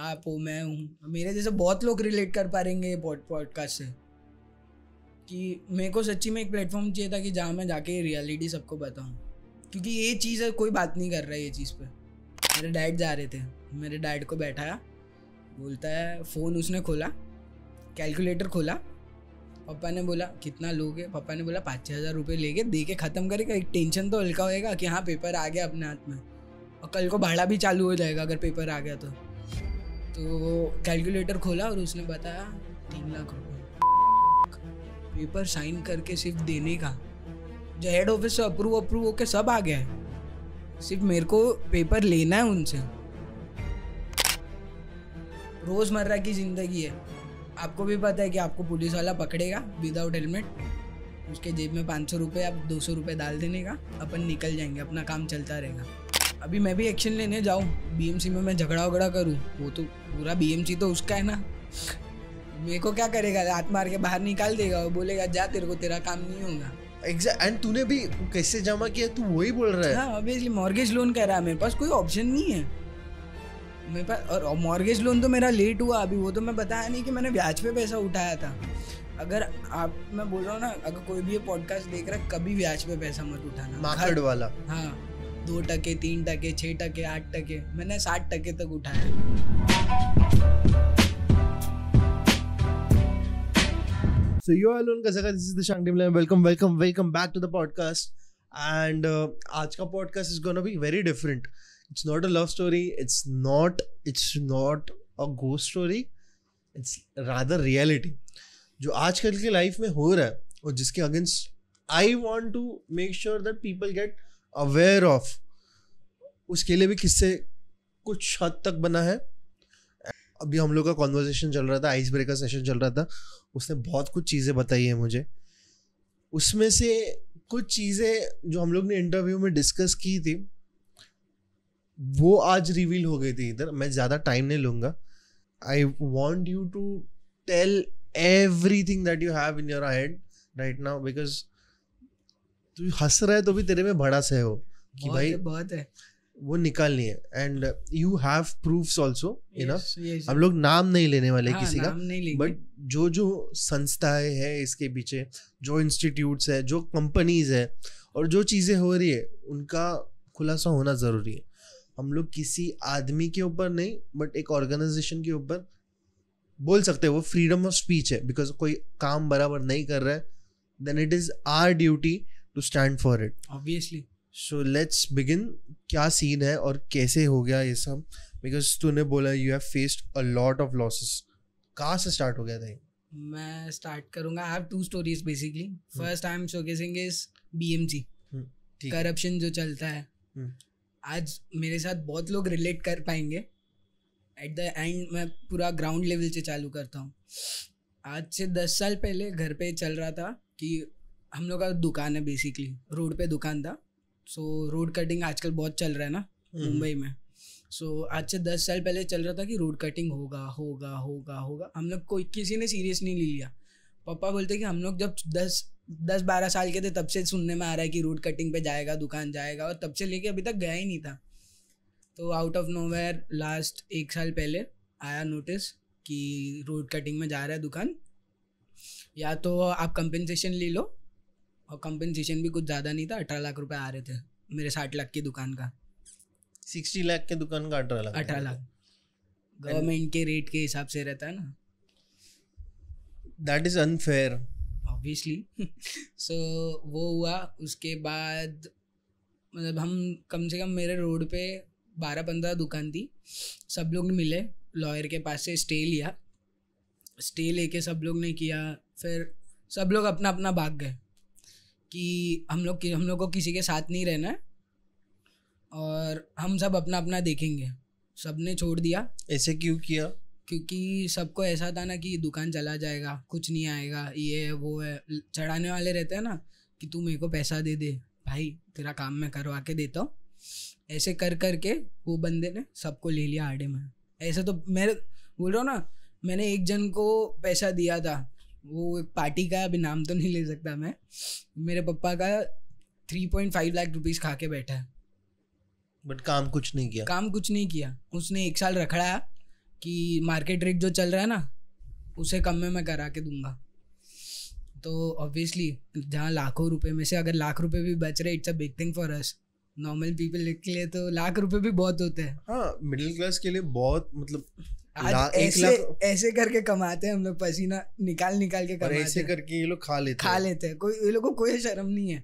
आप हो मैं हूँ मेरे जैसे बहुत लोग रिलेट कर पाएंगे ये पॉडकास्ट से कि मेरे को सच्ची में एक प्लेटफॉर्म चाहिए था कि जहाँ मैं जाके रियलिटी सबको बताऊँ क्योंकि ये चीज़ है कोई बात नहीं कर रहा है ये चीज़ पर मेरे डैड जा रहे थे मेरे डैड को बैठाया बोलता है फ़ोन उसने खोला कैलकुलेटर खोला पापा ने बोला कितना लोगे पापा ने बोला पाँच छः हज़ार रुपये लेके दे के ख़त्म करेगा एक टेंशन तो हल्का होएगा कि हाँ पेपर आ गया अपने हाथ में और कल को भाड़ा भी चालू हो जाएगा अगर पेपर आ गया तो तो वो कैलकुलेटर खोला और उसने बताया तीन लाख रुपये पेपर साइन करके सिर्फ देने का जो हेड ऑफिस से अप्रूव अप्रूव होके सब आ गया है सिर्फ मेरे को पेपर लेना है उनसे रोज़मर्रा की ज़िंदगी है आपको भी पता है कि आपको पुलिस वाला पकड़ेगा विदाउट हेलमेट उसके जेब में पाँच सौ रुपये आप दो सौ रुपये डाल देने का अपन निकल जाएंगे अपना काम चलता रहेगा अभी मैं भी एक्शन लेने जाऊँ बीएमसी में मैं झगड़ा वगड़ा करूँ वो तो पूरा बीएमसी तो उसका है ना मेरे को क्या करेगा हाथ मार के बाहर निकाल देगा वो बोलेगा जा तेरे को तेरा काम नहीं होगा एग्जैक्ट एंड तूने भी कैसे जमा किया तू वही बोल रहा है हाँ ऑब्वियसली मॉर्गेज लोन कह रहा है मेरे पास कोई ऑप्शन नहीं है मेरे पास और मॉर्गेज लोन तो मेरा लेट हुआ अभी वो तो मैं बताया नहीं कि मैंने ब्याज पे पैसा उठाया था अगर आप मैं बोल रहा हूँ ना अगर कोई भी ये पॉडकास्ट देख रहा है कभी ब्याज पे पैसा मत उठाना मार्केट वाला हाँ दो टके तीन टके छः टके आठ टके मैंने साठ टके तक उठाया So you are alone, Kasaka. This is the Shang Dimla. Welcome, welcome, welcome back to the podcast. And uh, आज का podcast is gonna be very different. It's not a love story. It's not. It's not a ghost story. It's rather reality. जो आजकल की life में हो रहा है और जिसके against I want to make sure that people get aware of उसके लिए भी किससे कुछ हद तक बना है अभी हम लोग का कॉन्वर्जेशन चल रहा था आइस ब्रेकर सेशन चल रहा था उसने बहुत कुछ चीज़ें बताई है मुझे उसमें से कुछ चीज़ें जो हम लोग ने इंटरव्यू में डिस्कस की थी वो आज रिवील हो गई थी इधर मैं ज़्यादा टाइम नहीं लूँगा I want you to tell everything that you have in your head right now because तू हंस रहा है तो भी तेरे में बड़ा सह हो कि भाई बहुत है वो निकालनी है and you have proofs also no हम लोग नाम नहीं लेने वाले हाँ, किसी का बट जो जो संस्थाएं है इसके पीछे जो इंस्टीट्यूट्स है जो कंपनीज है और जो चीज़ें हो रही है उनका खुलासा होना ज़रूरी है हम लोग किसी आदमी के ऊपर नहीं बट एक ऑर्गेनाइजेशन के ऊपर बोल सकते हैं वो फ्रीडम ऑफ स्पीच है बिकॉज कोई काम बराबर नहीं कर रहा है then it is our duty to stand for it obviously so let's begin क्या सीन है और कैसे हो गया ये सब बिकॉज तूने बोला you have faced a lot of losses कहाँ से स्टार्ट हो गया था मैं स्टार्ट करूंगा I have two stories basically first I am showcasing is BMC corruption जो चलता है hmm. आज मेरे साथ बहुत लोग रिलेट कर पाएंगे एट द एंड मैं पूरा ग्राउंड लेवल से चालू करता हूँ आज से दस साल पहले घर पे चल रहा था कि हम लोग का दुकान है बेसिकली रोड पे दुकान था सो रोड कटिंग आजकल बहुत चल रहा है ना हम्म। मुंबई में सो आज से दस साल पहले चल रहा था कि रोड कटिंग होगा होगा होगा होगा हम लोग कोई किसी ने सीरियस नहीं ले लिया पापा बोलते कि हम लोग जब दस दस बारह साल के थे तब से सुनने में आ रहा है कि रोड कटिंग पे जाएगा दुकान जाएगा और तब से लेके अभी तक गया ही नहीं था तो आउट ऑफ नो लास्ट एक साल पहले आया नोटिस कि रोड कटिंग में जा रहा है दुकान या तो आप कंपेंसेशन ले लो और कंपनसेशन भी कुछ ज़्यादा नहीं था अठारह लाख रुपए आ रहे थे मेरे साठ लाख की दुकान का सिक्सटी लाख के दुकान का अठारह लाख अठारह लाख गवर्नमेंट के रेट के हिसाब से रहता है ना that is unfair obviously so वो हुआ उसके बाद मतलब हम कम से कम मेरे रोड पे बारह पंद्रह दुकान थी सब लोग मिले लॉयर के पास से स्टे लिया स्टे लेके सब लोग ने किया फिर सब लोग अपना अपना भाग गए कि हम लोग हम लोग को किसी के साथ नहीं रहना है और हम सब अपना अपना देखेंगे सब ने छोड़ दिया ऐसे क्यों किया क्योंकि सबको ऐसा था ना कि दुकान चला जाएगा कुछ नहीं आएगा ये है वो है चढ़ाने वाले रहते हैं ना कि तू मेरे को पैसा दे दे भाई तेरा काम मैं करवा के देता हूँ ऐसे कर कर के वो बंदे ने सबको ले लिया आड़े में ऐसे तो मेरे बोल रहा हूँ ना मैंने एक जन को पैसा दिया था वो एक पार्टी का अभी नाम तो नहीं ले सकता मैं मेरे पापा का three point five lakh rupees खा के बैठा है बट काम कुछ नहीं किया काम कुछ नहीं किया उसने एक साल रखड़ा कि मार्केट रेट जो चल रहा है ना उसे कम में मैं करा के दूंगा तो ऑब्वियसली जहाँ लाखों रुपए में से अगर लाख रुपए भी बच रहे it's a big thing for us normal people के लिए तो लाख रुपए भी बहुत होते हैं हाँ मिडिल क्लास के लिए बहुत मतलब ऐसे ऐसे करके कमाते हैं हम लोग पसीना निकाल निकाल के कमाते ऐसे करके ये लोग खा लेते खा लेते हैं कोई ये लोग को कोई शर्म नहीं है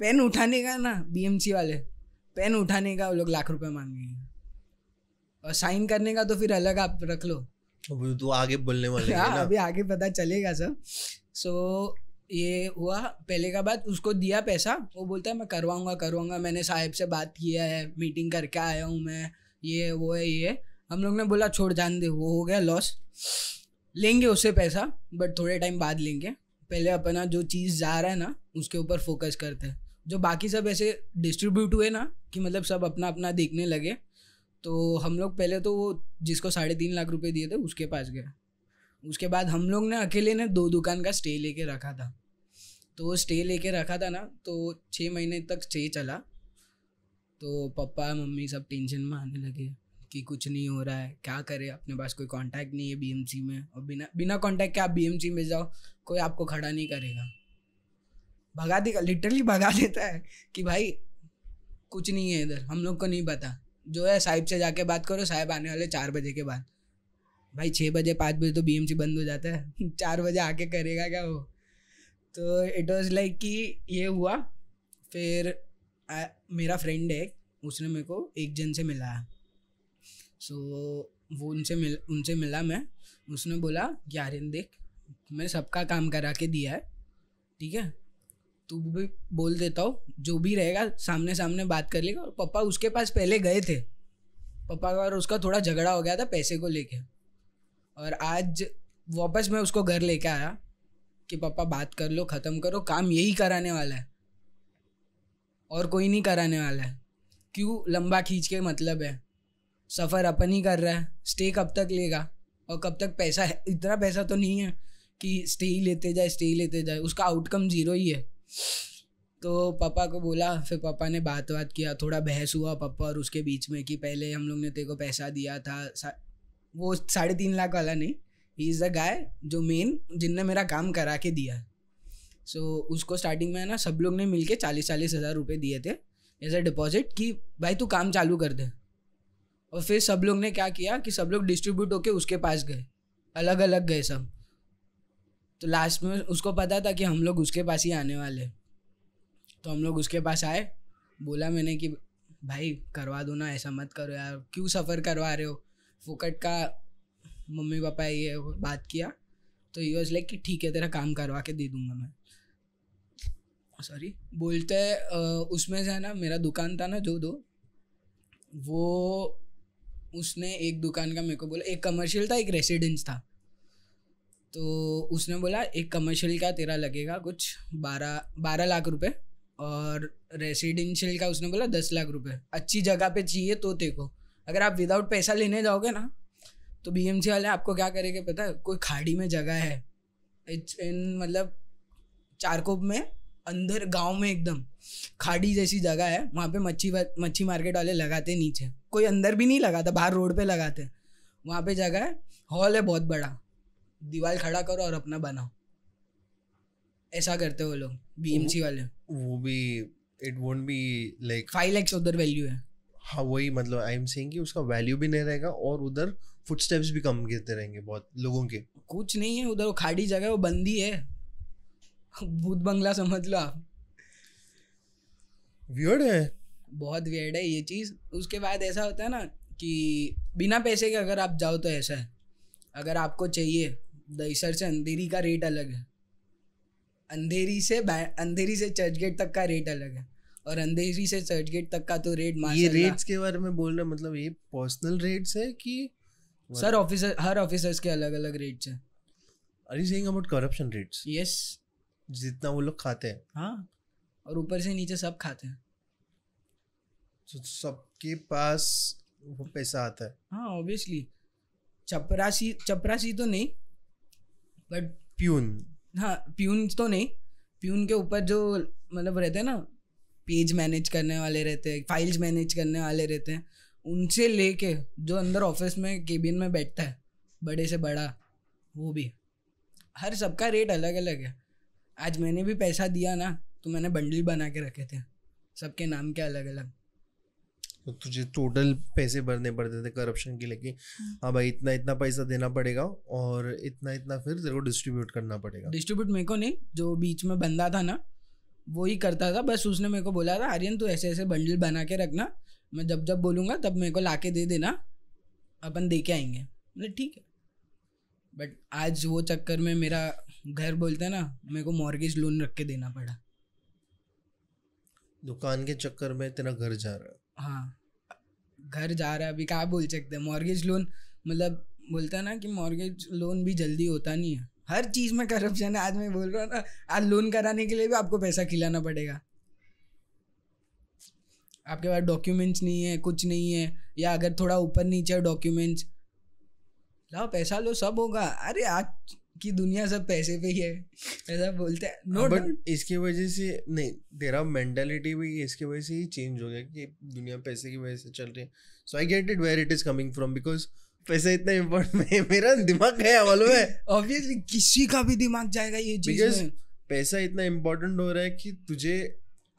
पेन उठाने का ना बीएमसी वाले पेन उठाने का वो लोग लाख रुपए मांगेंगे और साइन करने का तो फिर अलग आप रख लो तो, तो आगे बोलने वाले हाँ अभी आगे पता चलेगा सर सो ये हुआ पहले का बात उसको दिया पैसा वो बोलता है मैं करवाऊंगा करवाऊंगा मैंने साहब से बात किया है मीटिंग करके आया हूँ मैं ये वो है ये हम लोग ने बोला छोड़ जान दे वो हो गया लॉस लेंगे उससे पैसा बट थोड़े टाइम बाद लेंगे पहले अपना जो चीज़ जा रहा है ना उसके ऊपर फोकस करते हैं जो बाकी सब ऐसे डिस्ट्रीब्यूट हुए ना कि मतलब सब अपना अपना देखने लगे तो हम लोग पहले तो वो जिसको साढ़े तीन लाख रुपए दिए थे उसके पास गए उसके बाद हम लोग ने अकेले ने दो दुकान का स्टे लेके रखा था तो वो स्टे लेके रखा था ना तो छः महीने तक स्टे चला तो पापा मम्मी सब टेंशन में आने लगे कि कुछ नहीं हो रहा है क्या करें अपने पास कोई कांटेक्ट नहीं है बीएमसी में और बिना बिना कांटेक्ट के आप बीएमसी में जाओ कोई आपको खड़ा नहीं करेगा भगा देगा लिटरली भगा देता है कि भाई कुछ नहीं है इधर हम लोग को नहीं पता जो है साहिब से जाके बात करो साहिब आने वाले चार बजे के बाद भाई छः बजे पाँच बजे तो बी बंद हो जाता है चार बजे आके करेगा क्या वो तो इट वॉज लाइक कि ये हुआ फिर आ, मेरा फ्रेंड है उसने मेरे को एक जन से मिलाया सो so, वो उनसे मिल उनसे मिला मैं उसने बोला ग्यारह देख मैं सबका काम करा के दिया है ठीक है तू तो भी बोल देता हो जो भी रहेगा सामने सामने बात कर लेगा और पापा उसके पास पहले गए थे पापा का और उसका थोड़ा झगड़ा हो गया था पैसे को लेके और आज वापस मैं उसको घर लेके आया कि पापा बात कर लो ख़त्म करो काम यही कराने वाला है और कोई नहीं कराने वाला है क्यों लंबा खींच के मतलब है सफ़र अपन ही कर रहा है स्टे कब तक लेगा और कब तक पैसा है इतना पैसा तो नहीं है कि स्टे ही लेते जाए स्टे ही लेते जाए उसका आउटकम ज़ीरो ही है तो पापा को बोला फिर पापा ने बात बात किया थोड़ा बहस हुआ पापा और उसके बीच में कि पहले हम लोग ने तेरे को पैसा दिया था सा, वो साढ़े तीन लाख वाला नहीं ही इज़ द गाय जो मेन जिनने मेरा काम करा के दिया सो so, उसको स्टार्टिंग में ना सब लोग ने मिल के चालीस चालीस हज़ार रुपये दिए थे एज अ डिपॉजिट कि भाई तू काम चालू कर दे और फिर सब लोग ने क्या किया कि सब लोग डिस्ट्रीब्यूट होके उसके पास गए अलग अलग गए सब तो लास्ट में उसको पता था कि हम लोग उसके पास ही आने वाले तो हम लोग उसके पास आए बोला मैंने कि भाई करवा दो ना ऐसा मत करो यार क्यों सफ़र करवा रहे हो फुकट का मम्मी पापा ये बात किया तो ये वॉज लाइक कि ठीक है तेरा काम करवा के दे दूँगा मैं सॉरी बोलते उसमें से है ना मेरा दुकान था ना जो दो वो उसने एक दुकान का मेरे को बोला एक कमर्शियल था एक रेसिडेंस था तो उसने बोला एक कमर्शियल का तेरा लगेगा कुछ बारह बारह लाख रुपए और रेसिडेंशियल का उसने बोला दस लाख रुपए अच्छी जगह पे चाहिए तो देखो अगर आप विदाउट पैसा लेने जाओगे ना तो बी वाले आपको क्या करेंगे पता है कोई खाड़ी में जगह है इट्स इन मतलब चारकोप में अंदर गांव में एकदम खाड़ी जैसी जगह है वहाँ पे मच्छी मच्छी मार्केट वाले लगाते नीचे कोई अंदर भी नहीं लगाता बाहर रोड पे लगाते हैं वहाँ पे जगह है हॉल है बहुत बड़ा दीवार खड़ा करो और अपना बनाओ ऐसा करते हो लोग बीएमसी वाले वो भी it won't be like five lakhs उधर वैल्यू है हाँ वही मतलब आई एम सेइंग कि उसका वैल्यू भी नहीं रहेगा और उधर फुटस्टेप्स भी कम गिरते रहेंगे बहुत लोगों के कुछ नहीं है उधर वो खाड़ी जगह वो बंदी है भूत बंगला समझ लो आप वियर्ड है बहुत वेड है ये चीज़ उसके बाद ऐसा होता है ना कि बिना पैसे के अगर आप जाओ तो ऐसा है अगर आपको चाहिए दहीसर से अंधेरी का रेट अलग है अंधेरी से अंधेरी से चर्च गेट तक का रेट अलग है और अंधेरी से चर्च गेट तक का तो रेट ये रेट्स के बारे में बोल रहे मतलब ये पर्सनल रेट्स है कि सर ऑफिसर मतलब हर ऑफिसर्स के अलग अलग रेट्स हैं are you saying about corruption rates yes जितना वो लोग खाते हैं हाँ और ऊपर से नीचे सब खाते हैं तो सबके पास वो पैसा आता है हाँ ऑब्वियसली चपरासी चपरासी तो नहीं बट प्यून हाँ प्यून तो नहीं प्यून के ऊपर जो मतलब रहते हैं ना पेज मैनेज करने वाले रहते हैं फाइल्स मैनेज करने वाले रहते हैं उनसे लेके जो अंदर ऑफिस में केबिन में बैठता है बड़े से बड़ा वो भी हर सबका रेट अलग अलग है आज मैंने भी पैसा दिया ना तो मैंने बंडल बना के रखे थे सबके नाम के अलग अलग तो तुझे टोटल पैसे भरने पड़ते थे करप्शन के लेके हम्म। हाँ भाई इतना इतना पैसा देना पड़ेगा और इतना इतना फिर तेरे को डिस्ट्रीब्यूट करना पड़ेगा डिस्ट्रीब्यूट मेरे को नहीं जो बीच में बंदा था ना वो ही करता था बस उसने मेरे को बोला था आर्यन तू ऐसे ऐसे बंडल बना के रखना मैं जब जब बोलूँगा तब मेरे को ला के दे देना अपन दे के आएंगे मतलब ठीक है बट आज वो चक्कर में मेरा घर बोलते हैं ना मेरे को मॉर्गेज लोन रख के देना पड़ा दुकान के चक्कर में तेरा घर जा रहा है हाँ घर जा रहा है अभी क्या बोल सकते हैं मॉर्गेज लोन मतलब बोलता है ना कि मॉर्गेज लोन भी जल्दी होता नहीं है हर चीज़ में करप्शन है आज मैं बोल रहा हूँ ना आज लोन कराने के लिए भी आपको पैसा खिलाना पड़ेगा आपके पास डॉक्यूमेंट्स नहीं है कुछ नहीं है या अगर थोड़ा ऊपर नीचे डॉक्यूमेंट्स लाओ पैसा लो सब होगा अरे आज कि दुनिया सब पैसे पे ही है ऐसा बोलते हैं नो बट इसकी वजह से नहीं तेरा मेंटेलिटी भी इसकी वजह से ही चेंज हो गया कि दुनिया पैसे की वजह से चल रही है so I get it where it is coming from because पैसा इतना इम्पोर्टेंट है मेरा दिमाग गया मालूम है ऑब्वियसली किसी का भी दिमाग जाएगा ये चीज पैसा इतना इम्पोर्टेंट हो रहा है कि तुझे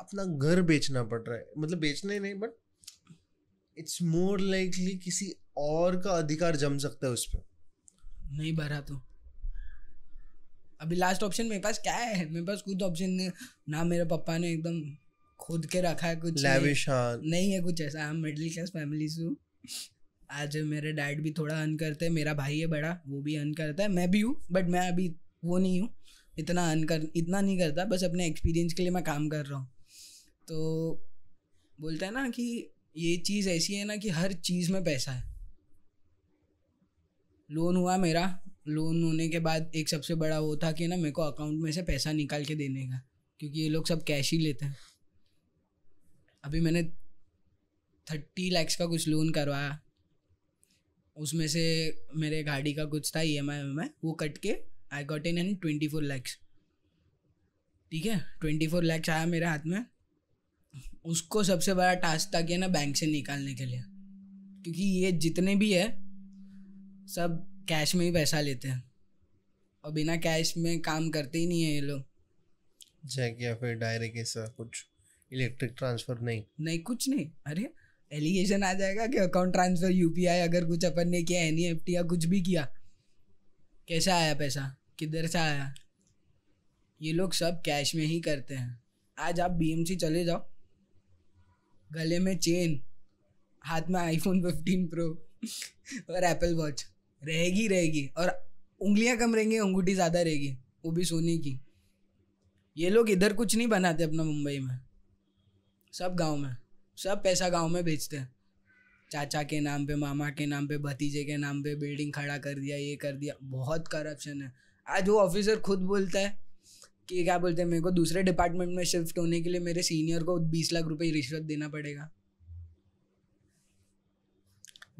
अपना घर बेचना पड़ रहा है मतलब बेचना ही नहीं बट इट्स मोर लाइकली किसी और का अधिकार जम सकता है उस पर नहीं भरा तो अभी लास्ट ऑप्शन मेरे पास क्या है मेरे पास कुछ ऑप्शन नहीं ना मेरे पापा ने एकदम खुद के रखा है कुछ नहीं हाँ। है कुछ ऐसा हम मिडिल क्लास फैमिली से आज मेरे डैड भी थोड़ा अन करते हैं मेरा भाई है बड़ा वो भी अर्न करता है मैं भी हूँ बट मैं अभी वो नहीं हूँ इतना अन कर इतना नहीं करता बस अपने एक्सपीरियंस के लिए मैं काम कर रहा हूँ तो बोलते हैं ना कि ये चीज़ ऐसी है ना कि हर चीज़ में पैसा है लोन हुआ मेरा लोन होने के बाद एक सबसे बड़ा वो था कि ना मेरे को अकाउंट में से पैसा निकाल के देने का क्योंकि ये लोग सब कैश ही लेते हैं अभी मैंने थर्टी लैक्स का कुछ लोन करवाया उसमें से मेरे गाड़ी का कुछ था ई एम आई में वो कट के I got in an twenty four lakhs ठीक है ट्वेंटी फोर लैक्स आया मेरे हाथ में उसको सबसे बड़ा टास्क था कि ना बैंक से निकालने के लिए क्योंकि ये जितने भी है सब कैश में ही पैसा लेते हैं और बिना कैश में काम करते ही नहीं है ये लोग चेक या फिर डायरेक्ट ऐसा कुछ इलेक्ट्रिक ट्रांसफर नहीं नहीं कुछ नहीं अरे एलिगेशन आ जाएगा कि अकाउंट ट्रांसफर यूपीआई अगर कुछ अपन ने किया एन e या कुछ भी किया कैसा आया पैसा किधर से आया ये लोग सब कैश में ही करते हैं आज आप बीएमसी चले जाओ गले में चेन हाथ में आईफोन फिफ्टीन प्रो और एप्पल वॉच रहेगी रहेगी और उंगलियां कम रहेंगी अंगूठी ज़्यादा रहेगी वो भी सोने की ये लोग इधर कुछ नहीं बनाते अपना मुंबई में सब गांव में सब पैसा गांव में भेजते हैं चाचा के नाम पे मामा के नाम पे भतीजे के नाम पे बिल्डिंग खड़ा कर दिया ये कर दिया बहुत करप्शन है आज वो ऑफिसर खुद बोलता है कि क्या बोलते हैं मेरे को दूसरे डिपार्टमेंट में शिफ्ट होने के लिए मेरे सीनियर को बीस लाख रुपये रिश्वत देना पड़ेगा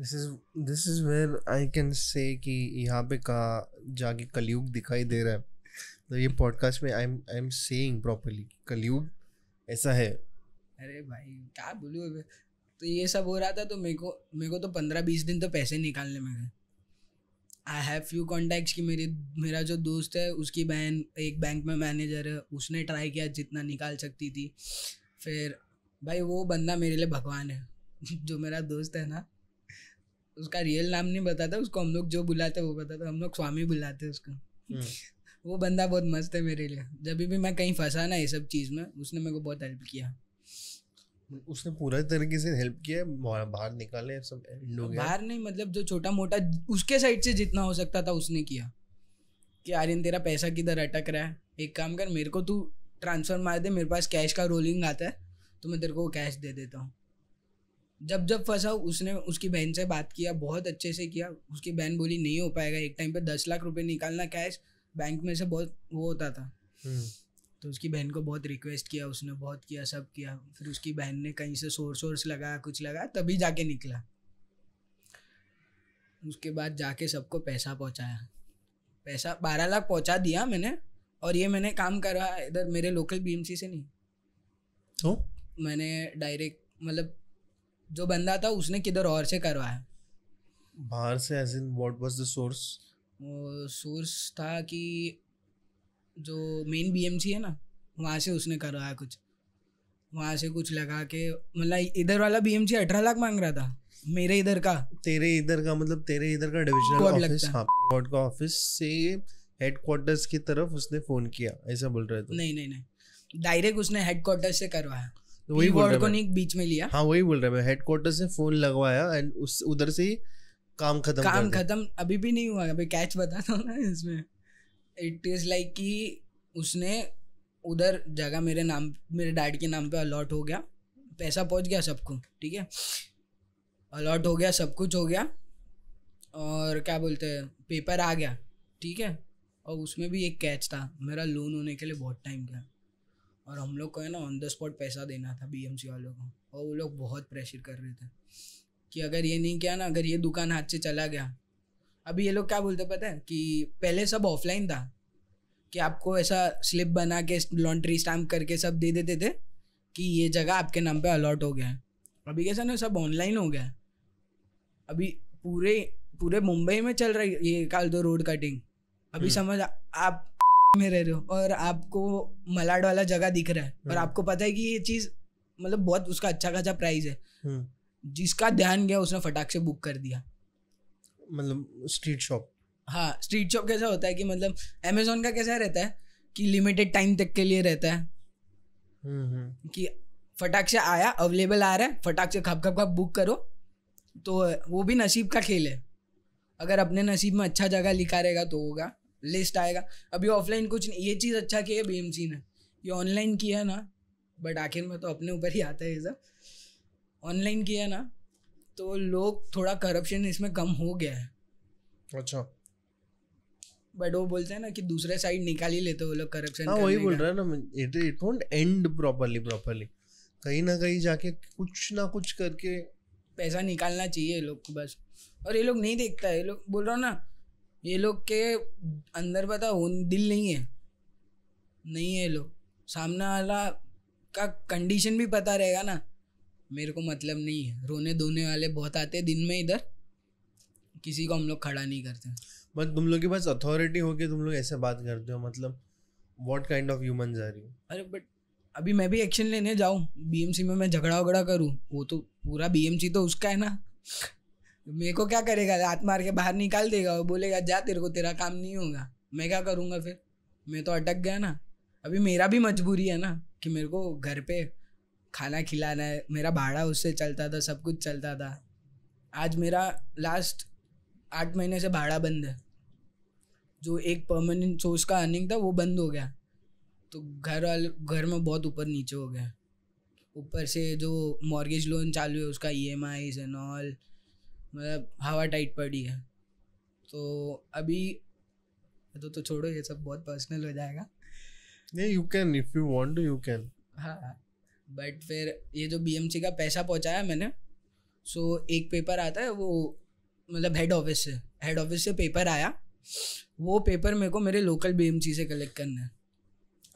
this is this is where I can say कि यहाँ पे कहा जाके कलयुग दिखाई दे रहा है तो ये पॉडकास्ट में I am I am saying properly Kalyug ऐसा है अरे भाई क्या बोलूँ तो ये सब हो रहा था तो मेरे को मेरे को तो पंद्रह बीस दिन तो पैसे निकालने में गए आई हैव फ्यू कॉन्टैक्ट्स कि मेरे मेरा जो दोस्त है उसकी बहन एक बैंक में मैनेजर है उसने ट्राई किया जितना निकाल सकती थी फिर भाई वो बंदा मेरे लिए भगवान है जो मेरा दोस्त है ना उसका रियल नाम नहीं बताता उसको हम लोग जो बुलाते वो बताते हम लोग स्वामी बुलाते उसको हम्म। वो बंदा बहुत मस्त है मेरे लिए जब भी मैं कहीं फंसा ना ये सब चीज़ में उसने मेरे को बहुत हेल्प किया उसने पूरा तरीके से हेल्प किया बाहर निकाले सब लोग बाहर नहीं मतलब जो छोटा मोटा उसके साइड से जितना हो सकता था उसने किया कि आर्यन तेरा पैसा किधर अटक रहा है एक काम कर मेरे को तू ट्रांसफ़र मार दे मेरे पास कैश का रोलिंग आता है तो मैं तेरे को कैश दे देता हूँ जब जब फंसा उसने उसकी बहन से बात किया बहुत अच्छे से किया उसकी बहन बोली नहीं हो पाएगा एक टाइम पे दस लाख रुपए निकालना कैश बैंक में से बहुत वो होता था हम्म। तो उसकी बहन को बहुत रिक्वेस्ट किया उसने बहुत किया सब किया फिर उसकी बहन ने कहीं से सोर्स वोर्स लगाया कुछ लगाया तभी जाके निकला उसके बाद जाके सबको पैसा पहुंचाया पैसा बारह लाख पहुंचा दिया मैंने और ये मैंने काम करा इधर मेरे लोकल बीएमसी से नहीं तो मैंने डायरेक्ट मतलब जो बंदा था उसने किधर और से करवाया बाहर से as in what was the source source था कि जो मेन बीएमसी है ना वहाँ से उसने करवाया कुछ वहाँ से कुछ लगा के मतलब इधर वाला बीएमसी अठारह लाख मांग रहा था मेरे इधर का तेरे इधर का मतलब तेरे इधर का डिविजनल ऑफिस हाँ का ऑफिस से हेडक्वार्टर्स की तरफ उसने फ़ोन किया ऐसा बोल रहे थे नहीं नहीं नहीं डायरेक्ट उसने हेडक्वार्टर से करवाया तो वही बोल रहा है बीच में लिया हाँ वही बोल रहा है हेडक्वार्टर से फोन लगवाया एंड उस उधर से ही काम खत्म काम खत्म अभी भी नहीं हुआ अभी कैच बताता हूँ ना इसमें इट इज लाइक कि उसने उधर जगह मेरे नाम मेरे डैड के नाम पे अलॉट हो गया पैसा पहुंच गया सबको ठीक है अलॉट हो गया सब कुछ हो गया और क्या बोलते हैं पेपर आ गया ठीक है और उसमें भी एक कैच था मेरा लोन होने के लिए बहुत टाइम गया और हम लोग को है ना ऑन द स्पॉट पैसा देना था बी वालों को और वो लोग बहुत प्रेशर कर रहे थे कि अगर ये नहीं किया ना अगर ये दुकान हाथ से चला गया अभी ये लोग क्या बोलते पता है कि पहले सब ऑफलाइन था कि आपको ऐसा स्लिप बना के लॉन्ड्री स्टैम्प करके सब दे देते थे कि ये जगह आपके नाम पे अलॉट हो गया है अभी कैसा ना सब ऑनलाइन हो गया है अभी पूरे पूरे मुंबई में चल रही ये काल दो रोड कटिंग अभी हम्म। समझ आप में रह रहे हो और आपको मलाड वाला जगह दिख रहा है और हम्म। आपको पता है कि ये चीज मतलब बहुत उसका अच्छा खासा प्राइस है हम्म। जिसका ध्यान गया उसने फटाक से बुक कर दिया मतलब स्ट्रीट शॉप हाँ स्ट्रीट शॉप कैसा होता है कि मतलब अमेजोन का कैसा रहता है कि लिमिटेड टाइम तक के लिए रहता है हम्म, कि फटाक से आया अवेलेबल आ रहा है फटाक से खप खप खप बुक करो तो वो भी नसीब का खेल है अगर अपने नसीब में अच्छा जगह लिखा रहेगा तो होगा लिस्ट आएगा अभी ऑफलाइन कुछ नहीं ये चीज़ अच्छा किया बी एम सी ने ये ऑनलाइन किया ना बट आखिर में तो अपने ऊपर ही आता है ये सब ऑनलाइन किया ना तो लोग थोड़ा करप्शन इसमें कम हो गया है अच्छा बट वो बोलते हैं ना कि दूसरे साइड निकाल ही लेते वो लोग करप्शन हाँ वही बोल रहा है ना it it won't end properly properly कहीं ना कहीं जाके कुछ ना कुछ करके पैसा निकालना चाहिए लोग को बस और ये लोग नहीं देखता है ये लोग बोल रहा हूँ ना ये लोग के अंदर पता दिल नहीं है नहीं है लोग सामने वाला का कंडीशन भी पता रहेगा ना मेरे को मतलब नहीं है रोने धोने वाले बहुत आते हैं दिन में इधर किसी को हम लोग खड़ा नहीं करते बट तुम लोग के पास अथॉरिटी के तुम लोग ऐसे बात करते हो मतलब वॉट काइंड ऑफ ह्यूमन रही यू अरे बट अभी मैं भी एक्शन लेने जाऊँ बीएमसी में मैं झगड़ा वगड़ा करूँ वो तो पूरा बी तो उसका है ना मेरे को क्या करेगा हाथ मार के बाहर निकाल देगा और बोलेगा जा तेरे को तेरा काम नहीं होगा मैं क्या करूँगा फिर मैं तो अटक गया ना अभी मेरा भी मजबूरी है ना कि मेरे को घर पे खाना खिलाना है मेरा भाड़ा उससे चलता था सब कुछ चलता था आज मेरा लास्ट आठ महीने से भाड़ा बंद है जो एक परमानेंट सोर्स का अर्निंग था वो बंद हो गया तो घर वाले घर में बहुत ऊपर नीचे हो गया ऊपर से जो मॉर्गेज लोन चालू है उसका E M Is and all मतलब हवा टाइट पड़ी है तो अभी तो तो छोड़ो ये सब बहुत पर्सनल हो जाएगा नहीं you can if you want to you can हाँ बट हाँ। फिर ये जो बीएमसी का पैसा पहुंचाया मैंने सो एक पेपर आता है वो मतलब हेड ऑफिस से हेड ऑफिस से पेपर आया वो पेपर मेरे को मेरे लोकल बीएमसी से कलेक्ट करना है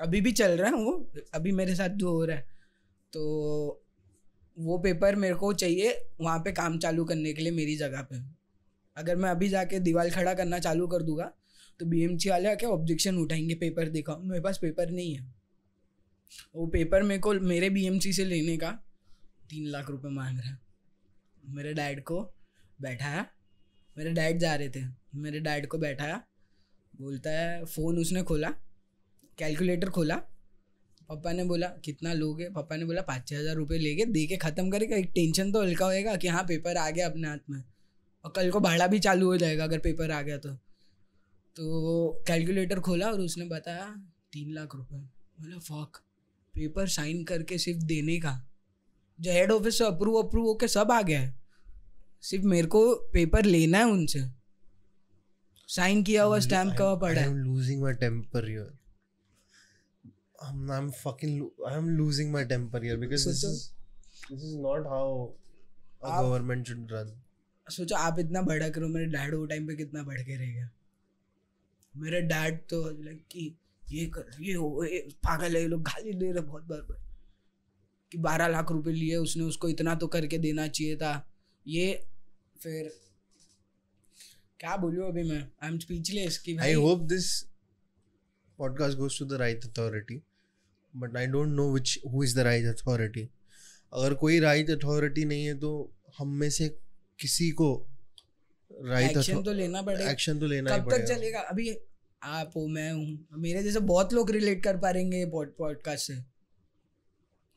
अभी भी चल रहा है वो अभी मेरे साथ जो हो रहा है तो वो पेपर मेरे को चाहिए वहाँ पे काम चालू करने के लिए मेरी जगह पे अगर मैं अभी जाके दीवार खड़ा करना चालू कर दूंगा तो बी एम सी वाले आके ऑब्जेक्शन उठाएंगे पेपर दिखाओ मेरे पास पेपर नहीं है वो पेपर मेरे को मेरे बी एम सी से लेने का तीन लाख रुपए मांग रहा है मेरे डैड को बैठाया मेरे डैड जा रहे थे मेरे डैड को बैठाया बोलता है फ़ोन उसने खोला कैलकुलेटर खोला पापा ने बोला कितना लोगे पापा ने बोला पाँच छः हज़ार रुपये लेके दे के ख़त्म करेगा एक टेंशन तो हल्का होएगा कि हाँ पेपर आ गया अपने हाथ में और कल को भाड़ा भी चालू हो जाएगा अगर पेपर आ गया तो तो कैलकुलेटर खोला और उसने बताया तीन लाख रुपये बोला फॉक पेपर साइन करके सिर्फ देने का जो हेड ऑफिस से अप्रूव अप्रूव होके सब आ गया है सिर्फ मेरे को पेपर लेना है उनसे साइन किया हुआ स्टैम्प का पड़ा है losing my temper I'm, I'm fucking I'm losing my temper here because this is this is not how a आप, government should run. सोचो आप इतना बड़ा करो मेरे डैड वो टाइम पे कितना बढ़ के रहेगा मेरे डैड तो लाइक कि ये कर ये हो ये पागल है ये लोग गाली दे रहे बहुत बार बार कि बारह लाख रुपए लिए उसने उसको इतना तो करके देना चाहिए था ये फिर क्या बोलूँ अभी मैं आई एम स्पीचलेस कि I hope this podcast goes to the right authority but I don't know which who is the right authority अगर कोई राइट अथॉरिटी नहीं है तो हम में से किसी को राइट एक्शन तो लेना पड़ेगा एक्शन तो लेना कब तक चलेगा अभी आप हो मैं हूँ मेरे जैसे बहुत लोग रिलेट कर पा रहेंगे पॉडकास्ट से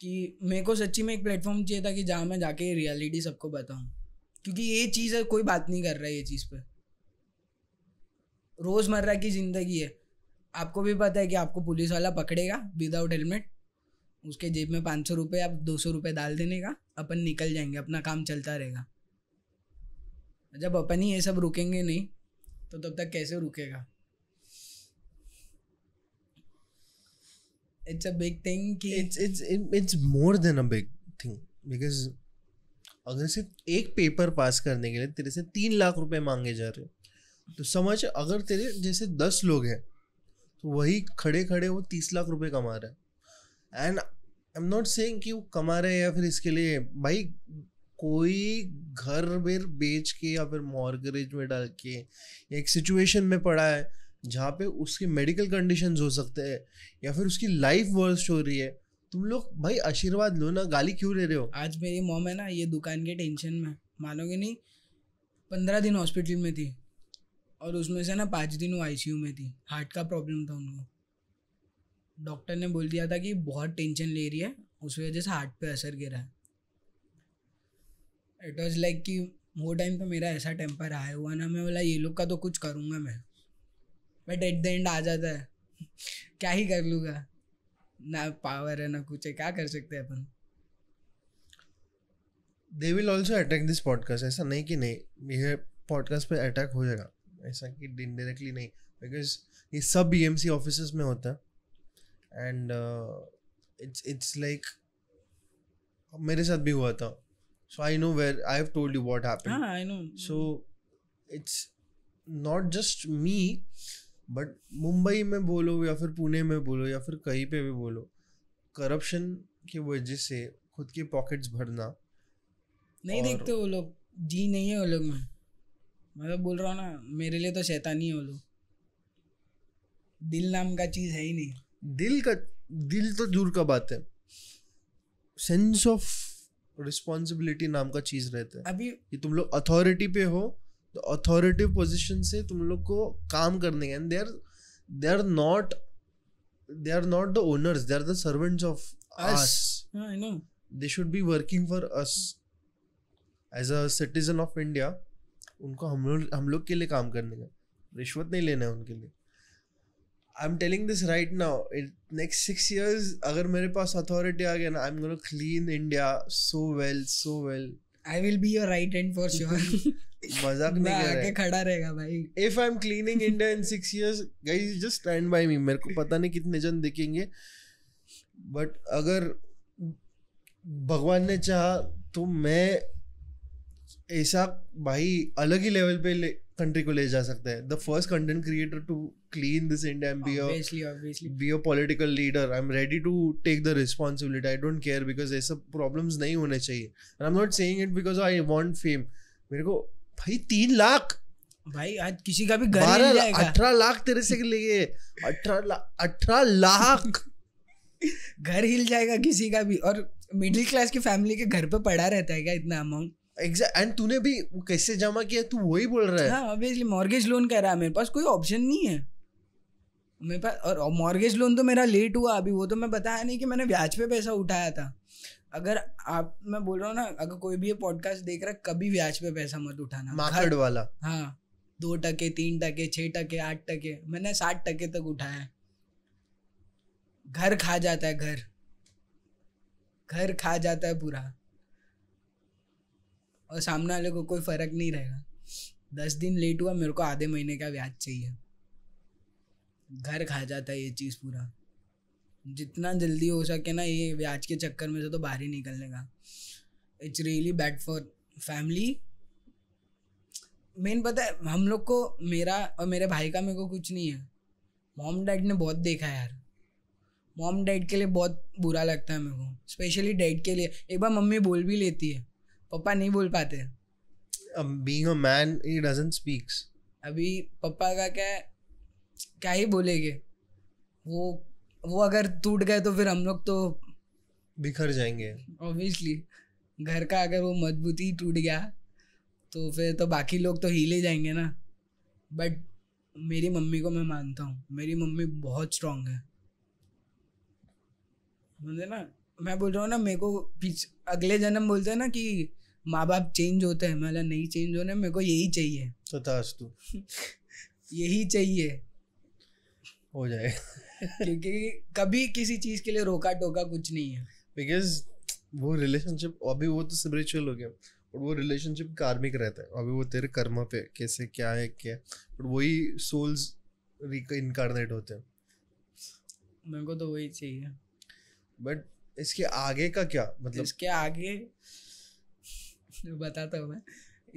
कि मेरे को सच्ची में एक प्लेटफॉर्म चाहिए था कि जहाँ मैं जाके रियलिटी सबको बताऊँ क्योंकि ये चीज़ है कोई बात नहीं कर रहा है ये चीज़ पर रोज़मर्रा की ज़िंदगी है आपको भी पता है कि आपको पुलिस वाला पकड़ेगा विदाउट हेलमेट उसके जेब में पाँच सौ रुपये आप दो सौ रुपये डाल देने का अपन निकल जाएंगे अपना काम चलता रहेगा जब अपन ही ये सब रुकेंगे नहीं तो तब तक कैसे रुकेगा इट्स अ बिग थिंग कि it's it's it's more than a big thing because अगर सिर्फ एक पेपर पास करने के लिए तेरे से तीन लाख रुपए मांगे जा रहे तो समझ अगर तेरे जैसे दस लोग हैं तो वही खड़े खड़े वो तीस लाख रुपए कमा रहा है and I am not saying कि वो कमा रहे हैं या फिर इसके लिए भाई कोई घर वेर बेच के या फिर मॉर्गरेज में डाल के एक सिचुएशन में पड़ा है जहाँ पे उसकी मेडिकल कंडीशन हो सकते हैं या फिर उसकी लाइफ वर्स्ट हो रही है तुम लोग भाई आशीर्वाद लो ना गाली क्यों ले रहे हो आज मेरी मोम है ना ये दुकान के टेंशन में मानोगे नहीं पंद्रह दिन हॉस्पिटल में थी और उसमें से ना पाँच दिन वो आई में थी हार्ट का प्रॉब्लम था उनको डॉक्टर ने बोल दिया था कि बहुत टेंशन ले रही है उस वजह से हार्ट पे असर गिरा है इट वॉज लाइक कि वो टाइम पे मेरा ऐसा टेम्पर आया हुआ ना मैं बोला ये लोग का तो कुछ करूँगा मैं बट एट द एंड आ जाता है क्या ही कर लूँगा ना पावर है ना कुछ है क्या कर सकते हैं अपन they will also attack this podcast ऐसा नहीं कि नहीं यह पॉडकास्ट पे अटैक हो जाएगा ऐसा कि इनडायरेक्टली नहीं बिकॉज ये सब बी एम सी ऑफिस में होता है एंड इट्स इट्स लाइक मेरे साथ भी हुआ था so I know where I have told you what happen so it's not just me but Mumbai में बोलो या फिर पुणे में बोलो या फिर कहीं पे भी बोलो करप्शन की वजह से खुद के पॉकेट्स भरना नहीं देखते वो लोग जी नहीं है वो लोग में मैं तो बोल रहा हूँ ना मेरे लिए तो शैतानी हो लो दिल नाम का चीज़ है ही नहीं दिल का दिल तो दूर का बात है सेंस ऑफ रिस्पॉन्सिबिलिटी नाम का चीज़ रहता है अभी कि तुम लोग अथॉरिटी पे हो तो अथॉरिटी पोजिशन से तुम लोग को काम करने and there they are not they are not the owners they are the servants of us I know they should be working for us as a citizen of India उनको हम लोग हम लोग के लिए काम करने का रिश्वत नहीं लेना है उनके लिए I am telling this right now it next six years अगर मेरे पास अथॉरिटी आ गया ना I am gonna clean India so well so well I will be your right and for sure मजाक नहीं कर रहा खड़ा रहेगा भाई if I am cleaning India in six years guys just stand by me मेरे को पता नहीं कितने जन दिखेंगे बट अगर भगवान ने चाहा तो मैं ऐसा भाई अलग ही लेवल पे ले, कंट्री को ले जा सकता है the first content creator to clean this India be obviously be a political leader I am ready to take the responsibility I don't care because ऐसा प्रॉब्लम्स नहीं होने चाहिए I am not saying it because I want fame मेरे को भाई तीन लाख भाई आज किसी का भी घर अठारह लाख तेरे से लेके अठारह लाख अठारह लाख घर हिल जाएगा किसी का भी और मिडिल क्लास की फैमिली के घर पे पड़ा रहता है क्या इतना अमाउंट एंड तूने भी कैसे जमा किया तू वही बोल रहा है हाँ ऑब्वियसली मॉर्गेज लोन कह रहा है मेरे पास कोई ऑप्शन नहीं है मेरे पास और मॉर्गेज लोन तो मेरा लेट हुआ अभी वो तो मैं बताया नहीं कि मैंने ब्याज पे पैसा उठाया था अगर आप मैं बोल रहा हूँ ना अगर कोई भी ये पॉडकास्ट देख रहा है कभी ब्याज पे पैसा मत उठाना मार्केट वाला हाँ दो टके तीन टके छः टके आठ टके मैंने साठ टके तक उठाया घर खा जाता है घर घर खा जाता है पूरा और सामने वाले को कोई फ़र्क नहीं रहेगा दस दिन लेट हुआ मेरे को आधे महीने का ब्याज चाहिए घर खा जाता है ये चीज़ पूरा जितना जल्दी हो सके ना ये ब्याज के चक्कर में से तो बाहर ही निकलने का it's really bad for family men पता है हम लोग को मेरा और मेरे भाई का मेरे को कुछ नहीं है मॉम डैड ने बहुत देखा है यार मॉम डैड के लिए बहुत बुरा लगता है मेरे को स्पेशली डैड के लिए एक बार मम्मी बोल भी लेती है पापा नहीं बोल पाते being a man he doesn't speaks अभी पापा का क्या क्या ही बोलेंगे वो वो अगर टूट गए तो फिर हम लोग तो बिखर जाएंगे ऑब्वियसली घर का अगर वो मजबूती टूट गया तो फिर तो बाकी लोग तो ही जाएंगे ना बट मेरी मम्मी को मैं मानता हूँ मेरी मम्मी बहुत स्ट्रांग है मुझे ना मैं बोल रहा हूँ ना मेरे को अगले जन्म बोलते हैं ना कि माँ बाप चेंज होते हैं मतलब नहीं चेंज होने मेरे को यही चाहिए यही चाहिए हो जाए क्योंकि कभी किसी चीज़ के लिए रोका टोका कुछ नहीं है बिकॉज वो रिलेशनशिप अभी वो तो स्पिरिचुअल हो गया और वो रिलेशनशिप कार्मिक रहता है अभी वो तेरे कर्म पे कैसे क्या है क्या बट वही सोल्स इनकारनेट होते हैं मेरे को तो वही चाहिए बट इसके आगे का क्या मतलब इसके आगे बताता हूँ मैं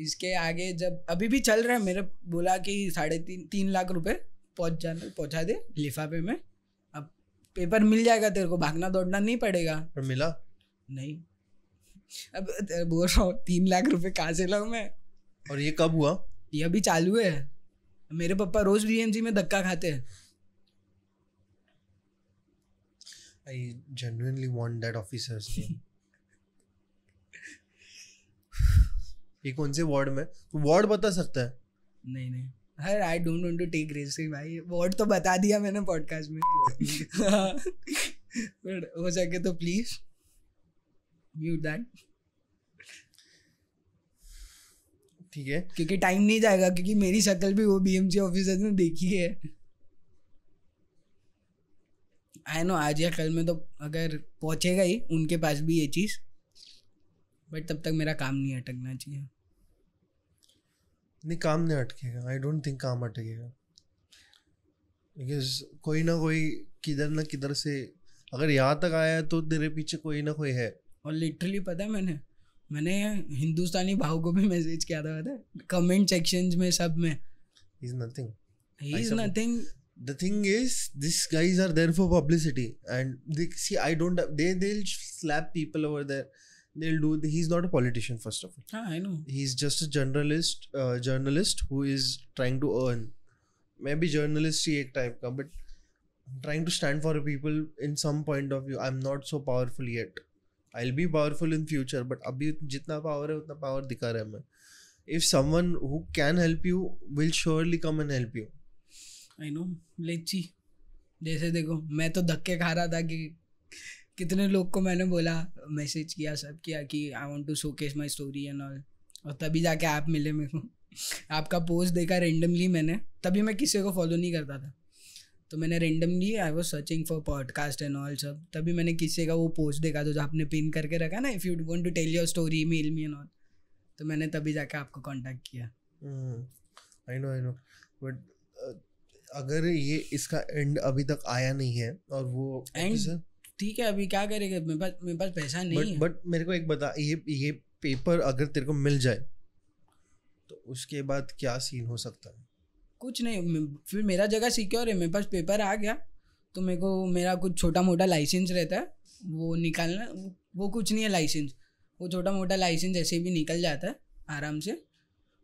इसके आगे जब अभी भी चल रहा है मेरे बोला कि साढ़े तीन तीन लाख रुपए पहुँच जाना पहुँचा दे लिफाफे में अब पेपर मिल जाएगा तेरे को भागना दौड़ना नहीं पड़ेगा पर मिला नहीं अब बोल रहा हूँ तीन लाख रुपए कहाँ से लाऊ मैं और ये कब हुआ ये अभी चालू है मेरे पापा रोज बी में धक्का खाते हैं I genuinely want that officer's name. ये कौन से वार्ड में वार्ड बता सकता है नहीं नहीं हर I don't want to take risk भाई वार्ड तो बता दिया मैंने पॉडकास्ट में बट हो सके तो प्लीज म्यूट दैट ठीक है क्योंकि टाइम नहीं जाएगा क्योंकि मेरी शक्ल भी वो बीएमसी ऑफिसर ने देखी है आई नो आज या कल में तो अगर पहुँचेगा ही उनके पास भी ये चीज़ बट तब तक मेरा काम नहीं अटकना चाहिए नहीं काम नहीं अटकेगा आई डोंट थिंक काम अटकेगा बिकॉज कोई ना कोई किधर ना किधर से अगर यहाँ तक आया तो तेरे पीछे कोई ना कोई है और लिटरली पता है मैंने मैंने हिंदुस्तानी भाव को भी मैसेज किया था पता कमेंट सेक्शन में सब में इज नथिंग ही is nothing the thing is these guys are there for publicity and they see i don't they they'll slap people over there they'll do he's not a politician first of all ah, i know he's just a journalist uh, journalist who is trying to earn maybe journalist hi type but trying to stand for people in some point of view i'm not so powerful yet i'll be powerful in future but abhi jitna power hai utna power dikha raha hai main if someone who can help you will surely come and help you I know लेची जैसे देखो मैं तो धक्के खा रहा था कि कितने लोग को मैंने बोला मैसेज किया सब किया कि I want to showcase my story and all और तभी जाके आप मिले मेरे को आपका पोस्ट देखा रेंडमली मैंने तभी मैं किसी को फॉलो नहीं करता था तो मैंने randomly I was searching for podcast and all सब तभी मैंने किसी का वो पोस्ट देखा तो जो आपने पिन करके रखा ना if you want to tell your story mail me and all तो मैंने तभी जाके आपको कॉन्टैक्ट किया I know I know but अगर ये इसका एंड अभी तक आया नहीं है और वो एंड ठीक है अभी क्या करेगा मेरे पास मेरे पास पैसा नहीं बट, है बट मेरे को एक बता ये ये पेपर अगर तेरे को मिल जाए तो उसके बाद क्या सीन हो सकता है कुछ नहीं फिर मेरा जगह सिक्योर है मेरे पास पेपर आ गया तो मेरे को मेरा कुछ छोटा मोटा लाइसेंस रहता है वो निकालना वो, वो कुछ नहीं है लाइसेंस वो छोटा मोटा लाइसेंस ऐसे भी निकल जाता है आराम से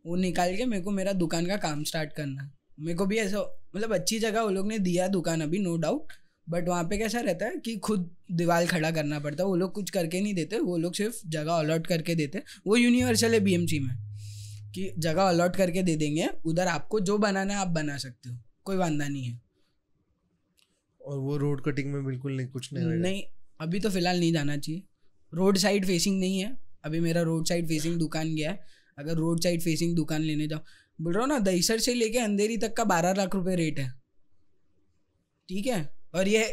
वो निकाल के मेरे को मेरा दुकान का काम स्टार्ट करना है मेरे को भी ऐसा मतलब अच्छी जगह वो लोग ने दिया दुकान अभी नो डाउट बट वहाँ पे कैसा रहता है कि खुद दीवार खड़ा करना पड़ता है वो लोग कुछ करके नहीं देते वो लोग सिर्फ जगह अलॉट करके देते वो यूनिवर्सल है बीएमसी में कि जगह अलॉट करके दे देंगे उधर आपको जो बनाना है आप बना सकते हो कोई वादा नहीं है और वो रोड कटिंग में बिल्कुल नहीं कुछ नहीं नहीं अभी तो फिलहाल नहीं जाना चाहिए रोड साइड फेसिंग नहीं है अभी मेरा रोड साइड फेसिंग दुकान गया है अगर रोड साइड फेसिंग दुकान लेने जाओ बोल रहा हूँ ना दहीसर से लेके अंधेरी तक का बारह लाख रुपए रेट है ठीक है और ये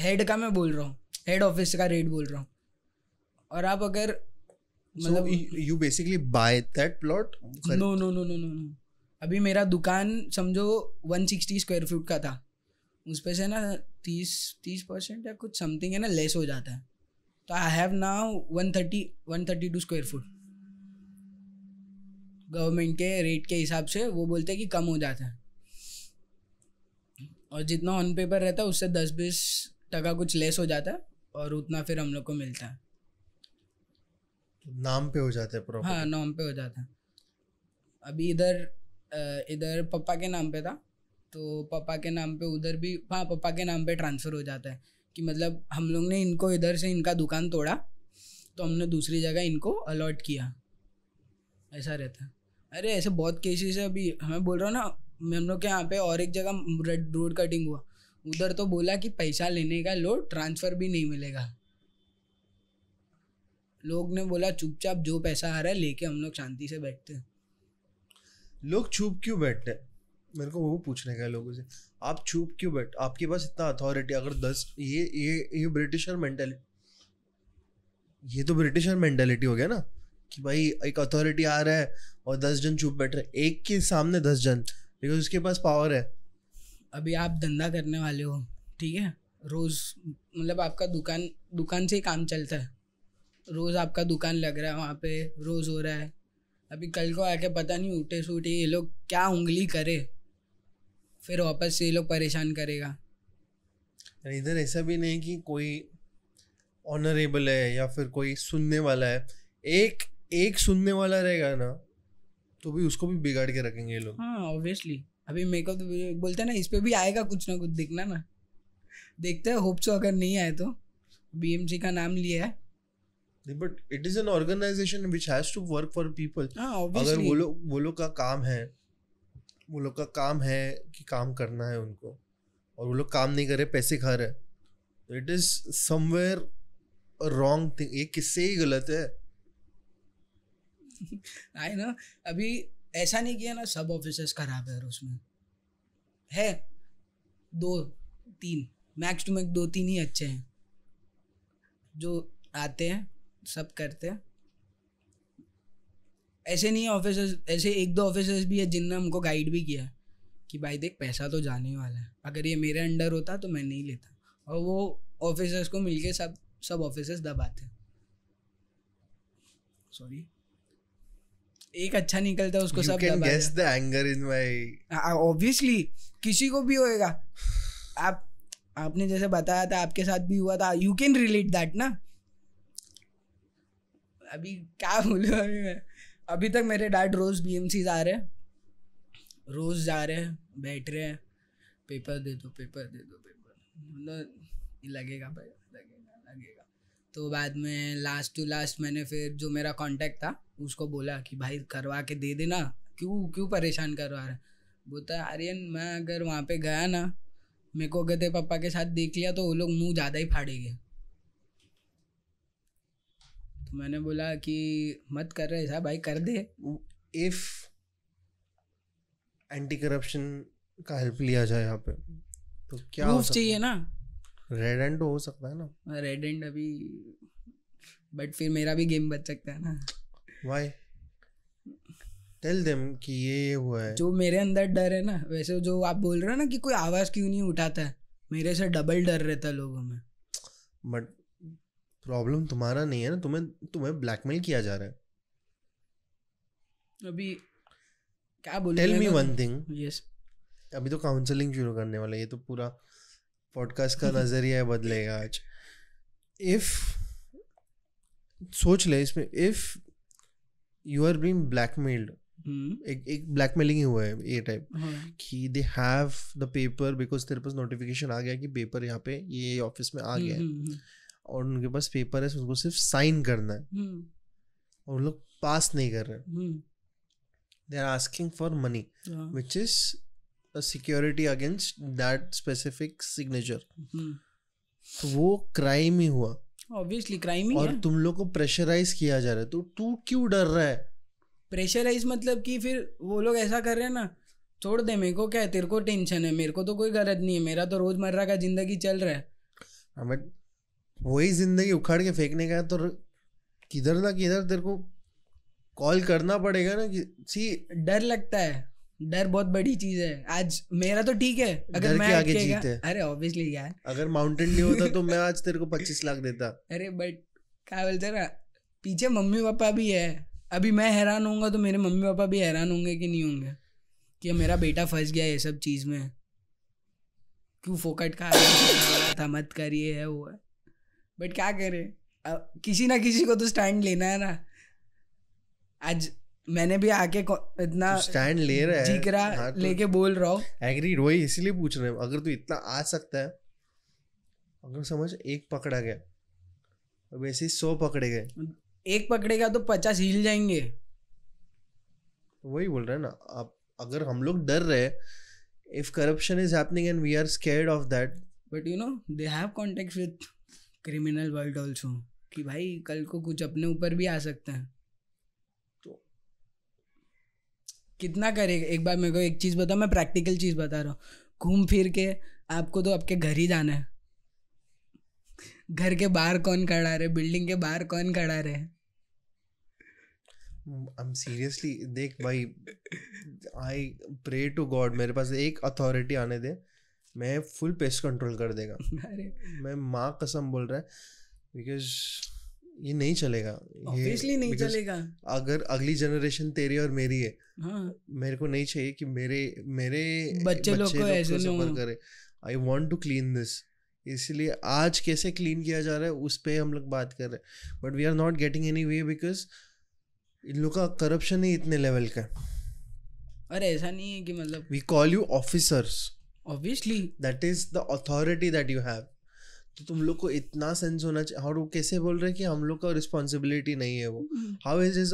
हेड का मैं बोल रहा हूँ हेड ऑफिस का रेट बोल रहा हूँ और आप अगर मतलब you basically by that plot no no no no no अभी मेरा दुकान समझो वन सिक्सटी स्क्वायर फुट का था उस पर से ना तीस तीस परसेंट या कुछ समथिंग है ना लेस हो जाता है तो I have now one thirty one thirty two square foot government के रेट के हिसाब से वो बोलते हैं कि कम हो जाता है और जितना ऑन पेपर रहता है उससे दस बीस टका कुछ लेस हो जाता है और उतना फिर हम लोग को मिलता है नाम पे हो जाते हैं हाँ नाम पे हो जाता है अभी इधर इधर पापा के नाम पे था तो पापा के नाम पे उधर भी हाँ पापा के नाम पे ट्रांसफ़र हो जाता है कि मतलब हम लोग ने इनको इधर से इनका दुकान तोड़ा तो हमने दूसरी जगह इनको अलॉट किया ऐसा रहता है अरे ऐसे बहुत केसेस है अभी हमें बोल रहा हूँ ना मैं हम लोग के यहाँ पे और एक जगह रेड रोड कटिंग हुआ उधर तो बोला कि पैसा लेने का लोड ट्रांसफ़र भी नहीं मिलेगा लोग ने बोला चुपचाप जो पैसा आ रहा है लेके हम लोग शांति से बैठते हैं लोग छुप क्यों बैठते हैं मेरे को वो पूछने का है लोगों से आप छुप क्यों बैठ आपके पास इतना अथॉरिटी अगर दस ये ये ये ब्रिटिशर मेंटेलिटी ये तो ब्रिटिशर मेंटेलिटी हो गया ना कि भाई एक अथॉरिटी आ रहा है और दस जन चुप बैठ रहे एक के सामने दस जन बिकॉज उसके पास पावर है अभी आप धंधा करने वाले हो ठीक है रोज़ मतलब आपका दुकान दुकान से ही काम चलता है रोज़ आपका दुकान लग रहा है वहाँ पे रोज़ हो रहा है अभी कल को आके पता नहीं उठे सूटे ये लोग क्या उंगली करे फिर वापस से ये लोग परेशान करेगा इधर ऐसा भी नहीं कि कोई ऑनरेबल है या फिर कोई सुनने वाला है एक एक सुनने वाला रहेगा ना तो भी उसको भी बिगाड़ के रखेंगे ये लोग हाँ ऑब्वियसली अभी मेकअप तो बोलते हैं ना इस पर भी आएगा कुछ ना कुछ देखना ना देखते हैं होप सो तो अगर नहीं आए तो बीएमसी का नाम लिया है but it is an organization which has to work for people अगर वो लोग वो लोग का काम है वो लोग का काम है कि काम करना है उनको और वो लोग काम नहीं करे पैसे खा रहे it is somewhere wrong thing ये किससे ही गलत है आई ना अभी ऐसा नहीं किया ना सब ऑफिसर्स खराब है उसमें है दो तीन मैक्स टू मैक्स दो तीन ही अच्छे हैं जो आते हैं सब करते हैं ऐसे नहीं है ऑफिसर्स ऐसे एक दो ऑफिसर्स भी है जिनने हमको गाइड भी किया कि भाई देख पैसा तो जाने वाला है अगर ये मेरे अंडर होता तो मैं नहीं लेता और वो ऑफिसर्स को मिलके सब सब ऑफिसर्स दबाते सॉरी एक अच्छा निकलता है उसको सब guess the anger in my obviously किसी को भी होएगा आप आपने जैसे बताया था आपके साथ भी हुआ था यू कैन रिलेट दैट ना अभी क्या बोलूँ अभी मैं अभी तक मेरे डैड रोज़ बी एम सी जा रहे हैं रोज़ जा रहे हैं बैठ रहे हैं पेपर दे दो पेपर दे दो पेपर मतलब लगेगा भाई तो बाद में लास्ट टू लास्ट मैंने फिर जो मेरा कांटेक्ट था उसको बोला कि भाई करवा के दे देना क्यों क्यों परेशान करवा रहा बोलता है आर्यन मैं अगर वहाँ पे गया ना मेरे को गधे पापा के साथ देख लिया तो वो लोग मुंह ज़्यादा ही फाड़ेंगे तो मैंने बोला कि मत कर रहे ऐसा भाई कर दे इफ एंटी करप्शन का हेल्प लिया जाए यहाँ पे तो क्या प्रूफ चाहिए ना रेड एंड तो हो सकता है ना रेड हाँ, एंड अभी बट फिर मेरा भी गेम बच सकता है ना व्हाई टेल देम कि ये ये हुआ है जो मेरे अंदर डर है ना वैसे जो आप बोल रहे हो ना कि कोई आवाज क्यों नहीं उठाता है मेरे से डबल डर रहता है लोगों में बट प्रॉब्लम तुम्हारा नहीं है ना तुम्हें तुम्हें ब्लैकमेल किया जा रहा है अभी क्या बोल tell me one thing yes अभी तो काउंसलिंग शुरू करने वाला है ये तो पूरा पॉडकास्ट का नज़रिया बदलेगा आज इफ सोच ले इसमें if you are being blackmailed एक एक ब्लैकमेलिंग ही हुआ है ये टाइप हाँ। कि they have the paper because तेरे पास नोटिफिकेशन आ गया कि पेपर यहाँ पे ये ऑफिस में आ hmm, गया है hmm, hmm. और उनके पास पेपर है उसको सिर्फ साइन करना है और लोग पास नहीं कर रहे they are asking for money which is a security against that specific signature hmm. तो वो क्राइम ही हुआ ऑब्वियसली क्राइम ही और है? तुम लोग को प्रेशराइज किया जा रहा है तो तू क्यों डर रहा है प्रेशराइज मतलब कि फिर वो लोग ऐसा कर रहे हैं ना छोड़ दे मेरे को क्या है तेरे को टेंशन है मेरे को तो कोई गलत नहीं है मेरा तो रोजमर्रा का जिंदगी चल रहा है बट हाँ, वही जिंदगी उखाड़ के फेंकने का है तो किधर ना किधर तेरे को कॉल करना पड़ेगा ना कि सी डर लगता है डर बहुत बड़ी चीज है आज मेरा तो ठीक है अगर मैं आगे जीते अरे ऑब्वियसली यार अगर माउंटेन नहीं होता तो मैं आज तेरे को पच्चीस लाख देता अरे बट क्या बोलते ना पीछे मम्मी पापा भी है अभी मैं हैरान होऊंगा तो मेरे मम्मी पापा भी हैरान होंगे कि नहीं होंगे कि मेरा बेटा फंस गया ये सब चीज में क्यों फोकट खा था मत करिए है वो है बट क्या करे किसी ना किसी को तो स्टैंड लेना है ना आज मैंने भी आके इतना स्टैंड ले रहा है जीक हाँ तो लेके बोल रहा हूँ एग्री रोई इसलिए पूछ रहे हैं अगर तू इतना आ सकता है अगर समझ एक पकड़ा गया अब वैसे ही सौ पकड़े गए एक पकड़ेगा तो पचास हिल जाएंगे वही बोल रहे हैं ना आप अगर हम लोग डर रहे if corruption is happening and we are scared of that but you know they have contact with criminal world also कि भाई कल को कुछ अपने ऊपर भी आ सकते हैं कितना करेगा एक बार मेरे को एक चीज़ बताओ मैं प्रैक्टिकल चीज़ बता रहा हूँ घूम फिर के आपको तो आपके घर ही जाना है घर के बाहर कौन खड़ा रहे बिल्डिंग के बाहर कौन खड़ा रहे सीरियसली hmm, देख भाई आई प्रे टू गॉड मेरे पास एक अथॉरिटी आने दे मैं फुल पेस्ट कंट्रोल कर देगा अरे मैं माँ कसम बोल रहा है बिकॉज ये नहीं चलेगा ऑब्वियसली नहीं चलेगा अगर अगली जनरेशन तेरी और मेरी है हाँ. मेरे को नहीं चाहिए कि मेरे मेरे बच्चे, बच्चे लोग को लो सफर करे I want to clean this इसलिए आज कैसे क्लीन किया जा रहा है उस पर हम लोग बात कर रहे हैं but we are not getting any way because इन लोग का करप्शन ही इतने लेवल का और ऐसा नहीं है कि मतलब we call you officers obviously that is the authority that you have तो तुम लोग को इतना सेंस होना चाहिए और वो कैसे बोल रहे हैं कि हम लोग का रिस्पॉन्सिबिलिटी नहीं है वो how is is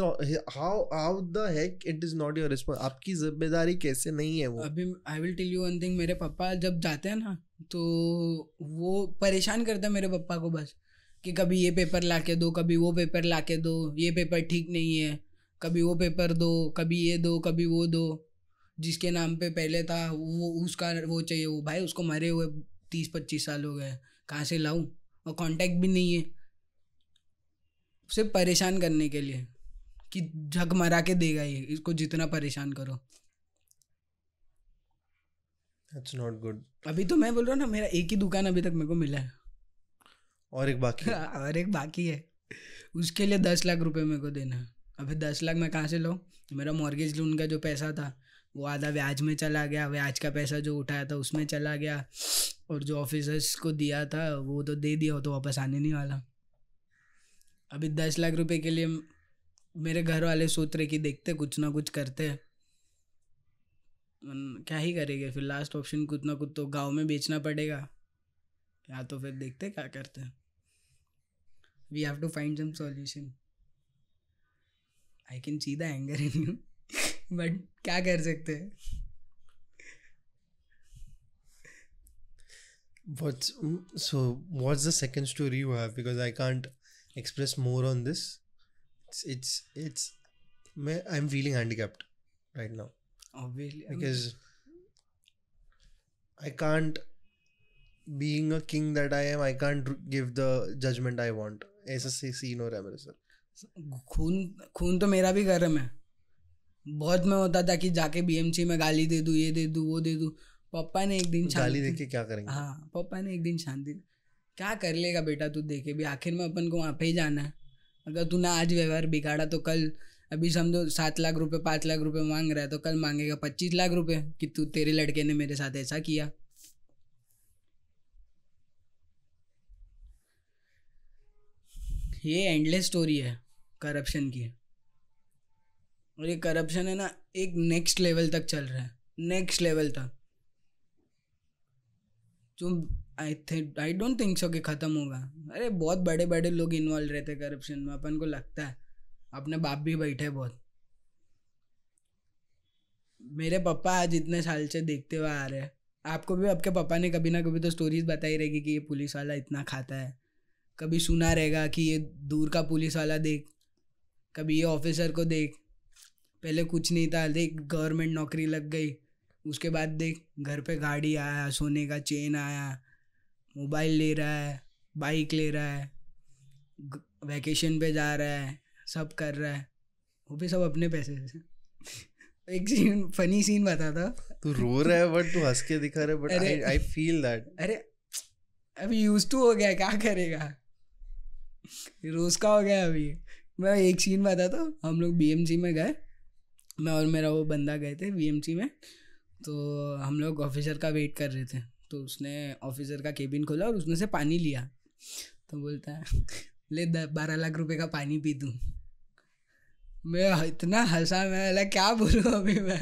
how how the heck it is not your response आपकी जिम्मेदारी कैसे नहीं है वो अभी I will tell you one thing मेरे पापा जब जाते हैं ना तो वो परेशान करते हैं मेरे पापा को बस कि कभी ये पेपर ला के दो कभी वो पेपर ला के दो ये पेपर ठीक नहीं है कभी वो पेपर दो कभी ये दो कभी वो दो जिसके नाम पे पहले था वो उसका वो चाहिए वो भाई उसको मरे हुए तीस पच्चीस साल हो गए कहाँ से लाऊँ और कांटेक्ट भी नहीं है उसे परेशान करने के लिए कि झग मरा के देगा ये इसको जितना परेशान करो That's not good. अभी तो मैं बोल रहा हूँ ना मेरा एक ही दुकान अभी तक मेरे को मिला है और एक बाकी है। और एक बाकी है उसके लिए दस लाख रुपए मेरे को देना है अभी दस लाख मैं कहाँ से लाऊँ मेरा मॉर्गेज लोन का जो पैसा था वो आधा ब्याज में चला गया ब्याज का पैसा जो उठाया था उसमें चला गया और जो ऑफिसर्स को दिया था वो तो दे दिया तो वापस आने नहीं वाला अभी दस लाख रुपए के लिए मेरे घर वाले सोच रहे कि देखते कुछ ना कुछ करते क्या ही करेंगे फिर लास्ट ऑप्शन कुछ ना कुछ तो गांव में बेचना पड़ेगा या तो फिर देखते क्या करते we have to find some solution I can see the anger in you but क्या कर सकते हैं what's so what's the second story you have because i can't express more on this it's it's it's i'm feeling handicapped right now obviously because i can't being a king that i am i can't give the judgment i want ऐसा scene हो रहा है मेरे sir खून खून तो मेरा भी गर्म है बहुत मैं होता था कि जाके बीएमसी में गाली दे दू ये दे दू वो दे दू पापा ने एक दिन गाली दे के क्या करेंगे हाँ पापा ने एक दिन शांति क्या कर लेगा बेटा तू देखे भी आखिर में अपन को वहाँ पे ही जाना है अगर तूने आज व्यवहार बिगाड़ा तो कल अभी समझो सात लाख रुपए पाँच लाख रुपए मांग रहा है तो कल मांगेगा पच्चीस लाख रुपए कि तू तेरे लड़के ने मेरे साथ ऐसा किया ये एंडलेस स्टोरी है करप्शन की और ये करप्शन है ना एक नेक्स्ट लेवल तक चल रहा है नेक्स्ट लेवल तक जो I think I don't think so कि ख़त्म होगा अरे बहुत बड़े बड़े लोग इन्वॉल्व रहते हैं करप्शन में अपन को लगता है अपने बाप भी बैठे बहुत मेरे पापा आज इतने साल से देखते हुए आ रहे हैं आपको भी आपके पापा ने कभी ना कभी तो स्टोरीज बताई रहेगी कि ये पुलिस वाला इतना खाता है कभी सुना रहेगा कि ये दूर का पुलिस वाला देख कभी ये ऑफिसर को देख पहले कुछ नहीं था देख गवर्नमेंट नौकरी लग गई उसके बाद देख घर पे गाड़ी आया सोने का चेन आया मोबाइल ले रहा है बाइक ले रहा है वैकेशन पे जा रहा है सब कर रहा है वो भी सब अपने पैसे से एक सीन फनी सीन बता था तू रो रहा है बट तू हंस के दिखा रहा है but I I feel that अरे अभी यूज टू हो गया क्या करेगा रोज का हो गया अभी मैं एक सीन बताता हम लोग बीएमसी में गए मैं और मेरा वो बंदा गए थे वी में तो हम लोग ऑफिसर का वेट कर रहे थे तो उसने ऑफिसर का केबिन खोला और उसमें से पानी लिया तो बोलता है ले बारह लाख रुपए का पानी पी दूँ मैं इतना हंसा मैं अला क्या बोलूँ अभी मैं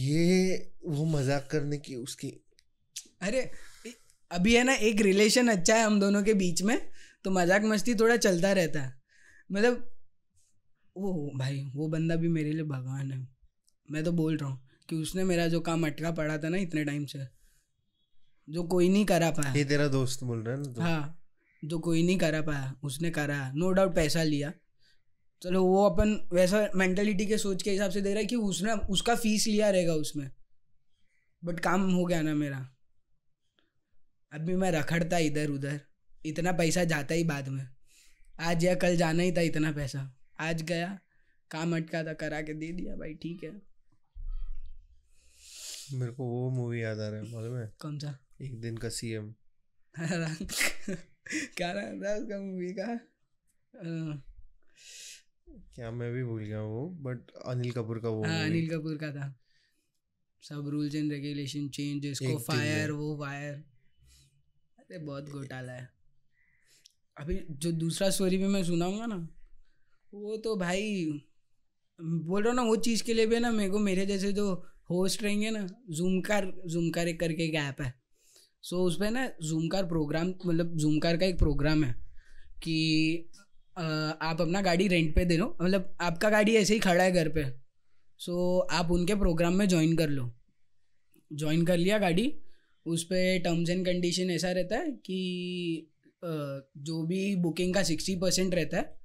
ये वो मजाक करने की उसकी अरे अभी है ना एक रिलेशन अच्छा है हम दोनों के बीच में तो मजाक मस्ती थोड़ा चलता रहता है मतलब ओ भाई वो बंदा भी मेरे लिए भगवान है मैं तो बोल रहा हूँ कि उसने मेरा जो काम अटका पड़ा था ना इतने टाइम से जो कोई नहीं करा पाया ये तेरा दोस्त बोल रहा है ना हाँ जो कोई नहीं करा पाया उसने करा नो डाउट पैसा लिया चलो वो अपन वैसा मेंटेलिटी के सोच के हिसाब से दे रहा है कि उसने उसका फीस लिया रहेगा उसमें बट काम हो गया ना मेरा अभी मैं रखड़ता इधर उधर इतना पैसा जाता ही बाद में आज या कल जाना ही था इतना पैसा आज गया काम अटका था करा के दे दिया भाई ठीक है मेरे को वो मूवी याद आ रहा है मालूम है कौन सा एक दिन का सीएम क्या रहा था उसका मूवी का क्या मैं भी भूल गया वो बट अनिल कपूर का वो हाँ अनिल कपूर का था सब रूल्स एंड रेगुलेशन चेंज इसको फायर वो वायर अरे बहुत घोटाला है अभी जो दूसरा स्टोरी भी मैं सुनाऊंगा ना वो तो भाई बोल रहा ना वो चीज़ के लिए भी ना मेरे को मेरे जैसे जो होस्ट रहेंगे ना जूमकार जूमकार एक करके एक ऐप है सो so, उस पर ना जूमकार प्रोग्राम मतलब जूमकार का एक प्रोग्राम है कि आप अपना गाड़ी रेंट पे दे लो मतलब आपका गाड़ी ऐसे ही खड़ा है घर पे सो so, आप उनके प्रोग्राम में ज्वाइन कर लो ज्वाइन कर लिया गाड़ी उस पर टर्म्स एंड कंडीशन ऐसा रहता है कि जो भी बुकिंग का सिक्सटी परसेंट रहता है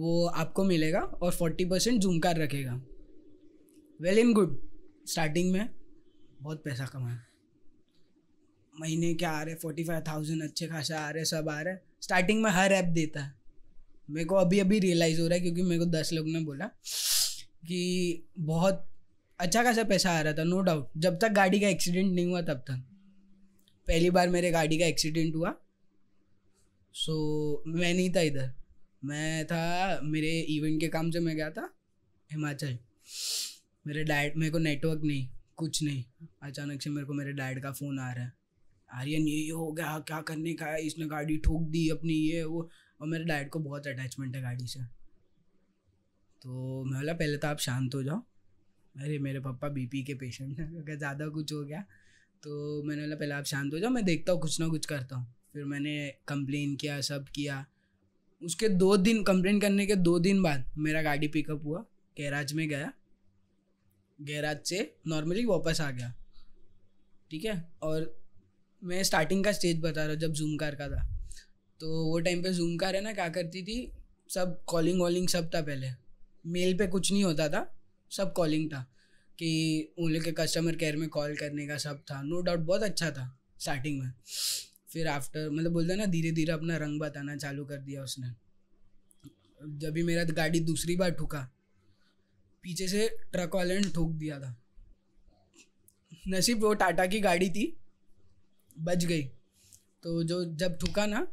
वो आपको मिलेगा और फोर्टी परसेंट जूम कार रखेगा वेल एंड गुड स्टार्टिंग में बहुत पैसा कमाया महीने के आ रहे फोर्टी फाइव थाउजेंड अच्छे खासा आ रहे सब आ रहे स्टार्टिंग में हर ऐप देता है मेरे को अभी अभी रियलाइज़ हो रहा है क्योंकि मेरे को दस लोग ने बोला कि बहुत अच्छा खासा पैसा आ रहा था नो no डाउट जब तक गाड़ी का एक्सीडेंट नहीं हुआ तब तक पहली बार मेरे गाड़ी का एक्सीडेंट हुआ सो so, मैं नहीं था इधर मैं था मेरे इवेंट के काम से मैं गया था हिमाचल मेरे डैड मेरे को नेटवर्क नहीं कुछ नहीं अचानक से मेरे को मेरे डैड का फ़ोन आ रहा है आर्यन ये हो गया क्या करने का है इसने गाड़ी ठोक दी अपनी ये वो और मेरे डैड को बहुत अटैचमेंट है गाड़ी से तो मैं बोला पहले तो आप शांत हो जाओ अरे मेरे पापा बीपी के पेशेंट हैं अगर ज़्यादा कुछ हो गया तो मैंने बोला पहले आप शांत हो जाओ मैं देखता हूँ कुछ ना कुछ करता हूँ फिर मैंने कंप्लेन किया सब किया उसके दो दिन कंप्लेन करने के दो दिन बाद मेरा गाड़ी पिकअप हुआ गैराज में गया गैराज से नॉर्मली वापस आ गया ठीक है और मैं स्टार्टिंग का स्टेज बता रहा हूँ जब जूम कार का था तो वो टाइम पे जूम कार है ना क्या करती थी सब कॉलिंग वॉलिंग सब था पहले मेल पे कुछ नहीं होता था सब कॉलिंग था कि उन लोग के कस्टमर केयर में कॉल करने का सब था नो डाउट बहुत अच्छा था स्टार्टिंग में फिर आफ्टर मतलब बोलता ना धीरे धीरे अपना रंग बताना चालू कर दिया उसने जब भी मेरा गाड़ी दूसरी बार ठुका पीछे से ट्रक वाले ने ठोक दिया था नसीब वो टाटा की गाड़ी थी बच गई तो जो जब ठुका ना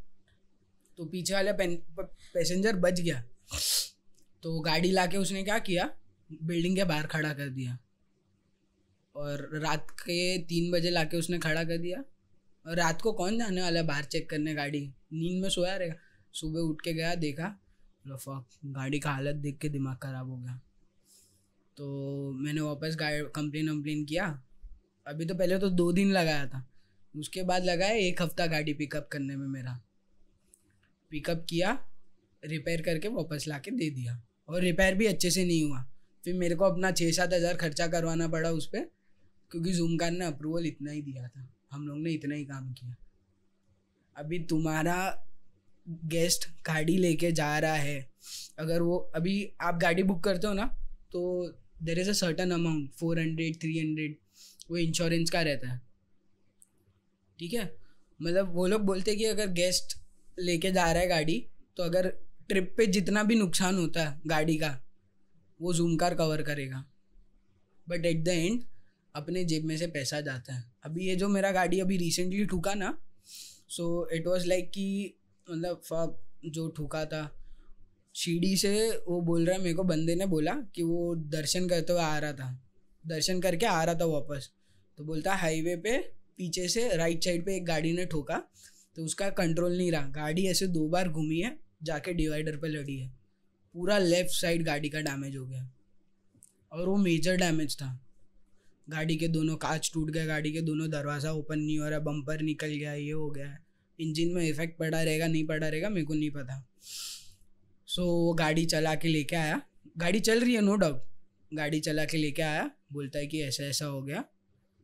तो पीछे वाला पैसेंजर बच गया तो गाड़ी लाके उसने क्या किया बिल्डिंग के बाहर खड़ा कर दिया और रात के तीन बजे लाके उसने खड़ा कर दिया रात को कौन जाने वाला है बाहर चेक करने गाड़ी नींद में सोया रहेगा सुबह उठ के गया देखा फक गाड़ी का हालत देख के दिमाग ख़राब हो गया तो मैंने वापस गाड़ी कंप्लेन वम्प्लेन किया अभी तो पहले तो दो दिन लगाया था उसके बाद लगाया एक हफ्ता गाड़ी पिकअप करने में मेरा पिकअप किया रिपेयर करके वापस ला के दे दिया और रिपेयर भी अच्छे से नहीं हुआ फिर मेरे को अपना छः सात हज़ार खर्चा करवाना पड़ा उस पर क्योंकि जूम कार ने अप्रूवल इतना ही दिया था हम लोग ने इतना ही काम किया अभी तुम्हारा गेस्ट गाड़ी लेके जा रहा है अगर वो अभी आप गाड़ी बुक करते हो ना तो there is a certain amount four hundred three hundred वो इंश्योरेंस का रहता है ठीक है मतलब वो लोग बोलते हैं कि अगर गेस्ट लेके जा रहा है गाड़ी तो अगर ट्रिप पे जितना भी नुकसान होता है गाड़ी का वो जूम कार कवर करेगा बट एट द एंड अपने जेब में से पैसा जाता है अभी ये जो मेरा गाड़ी अभी रिसेंटली ठूका ना सो इट वॉज लाइक कि मतलब फक जो ठूका था सीढ़ी से वो बोल रहा है मेरे को बंदे ने बोला कि वो दर्शन करते हुए आ रहा था दर्शन करके आ रहा था वापस तो बोलता हाईवे पे पीछे से राइट साइड पे एक गाड़ी ने ठोका तो उसका कंट्रोल नहीं रहा गाड़ी ऐसे दो बार घूमी है जाके डिवाइडर पे लड़ी है पूरा लेफ्ट साइड गाड़ी का डैमेज हो गया और वो मेजर डैमेज था गाड़ी के दोनों कांच टूट गए गाड़ी के दोनों दरवाज़ा ओपन नहीं हो रहा बम्पर निकल गया ये हो गया इंजन में इफेक्ट पड़ा रहेगा नहीं पड़ा रहेगा मेरे को नहीं पता सो so, वो गाड़ी चला के लेके आया गाड़ी चल रही है नो डाउट गाड़ी चला के लेके आया बोलता है कि ऐसा ऐसा हो गया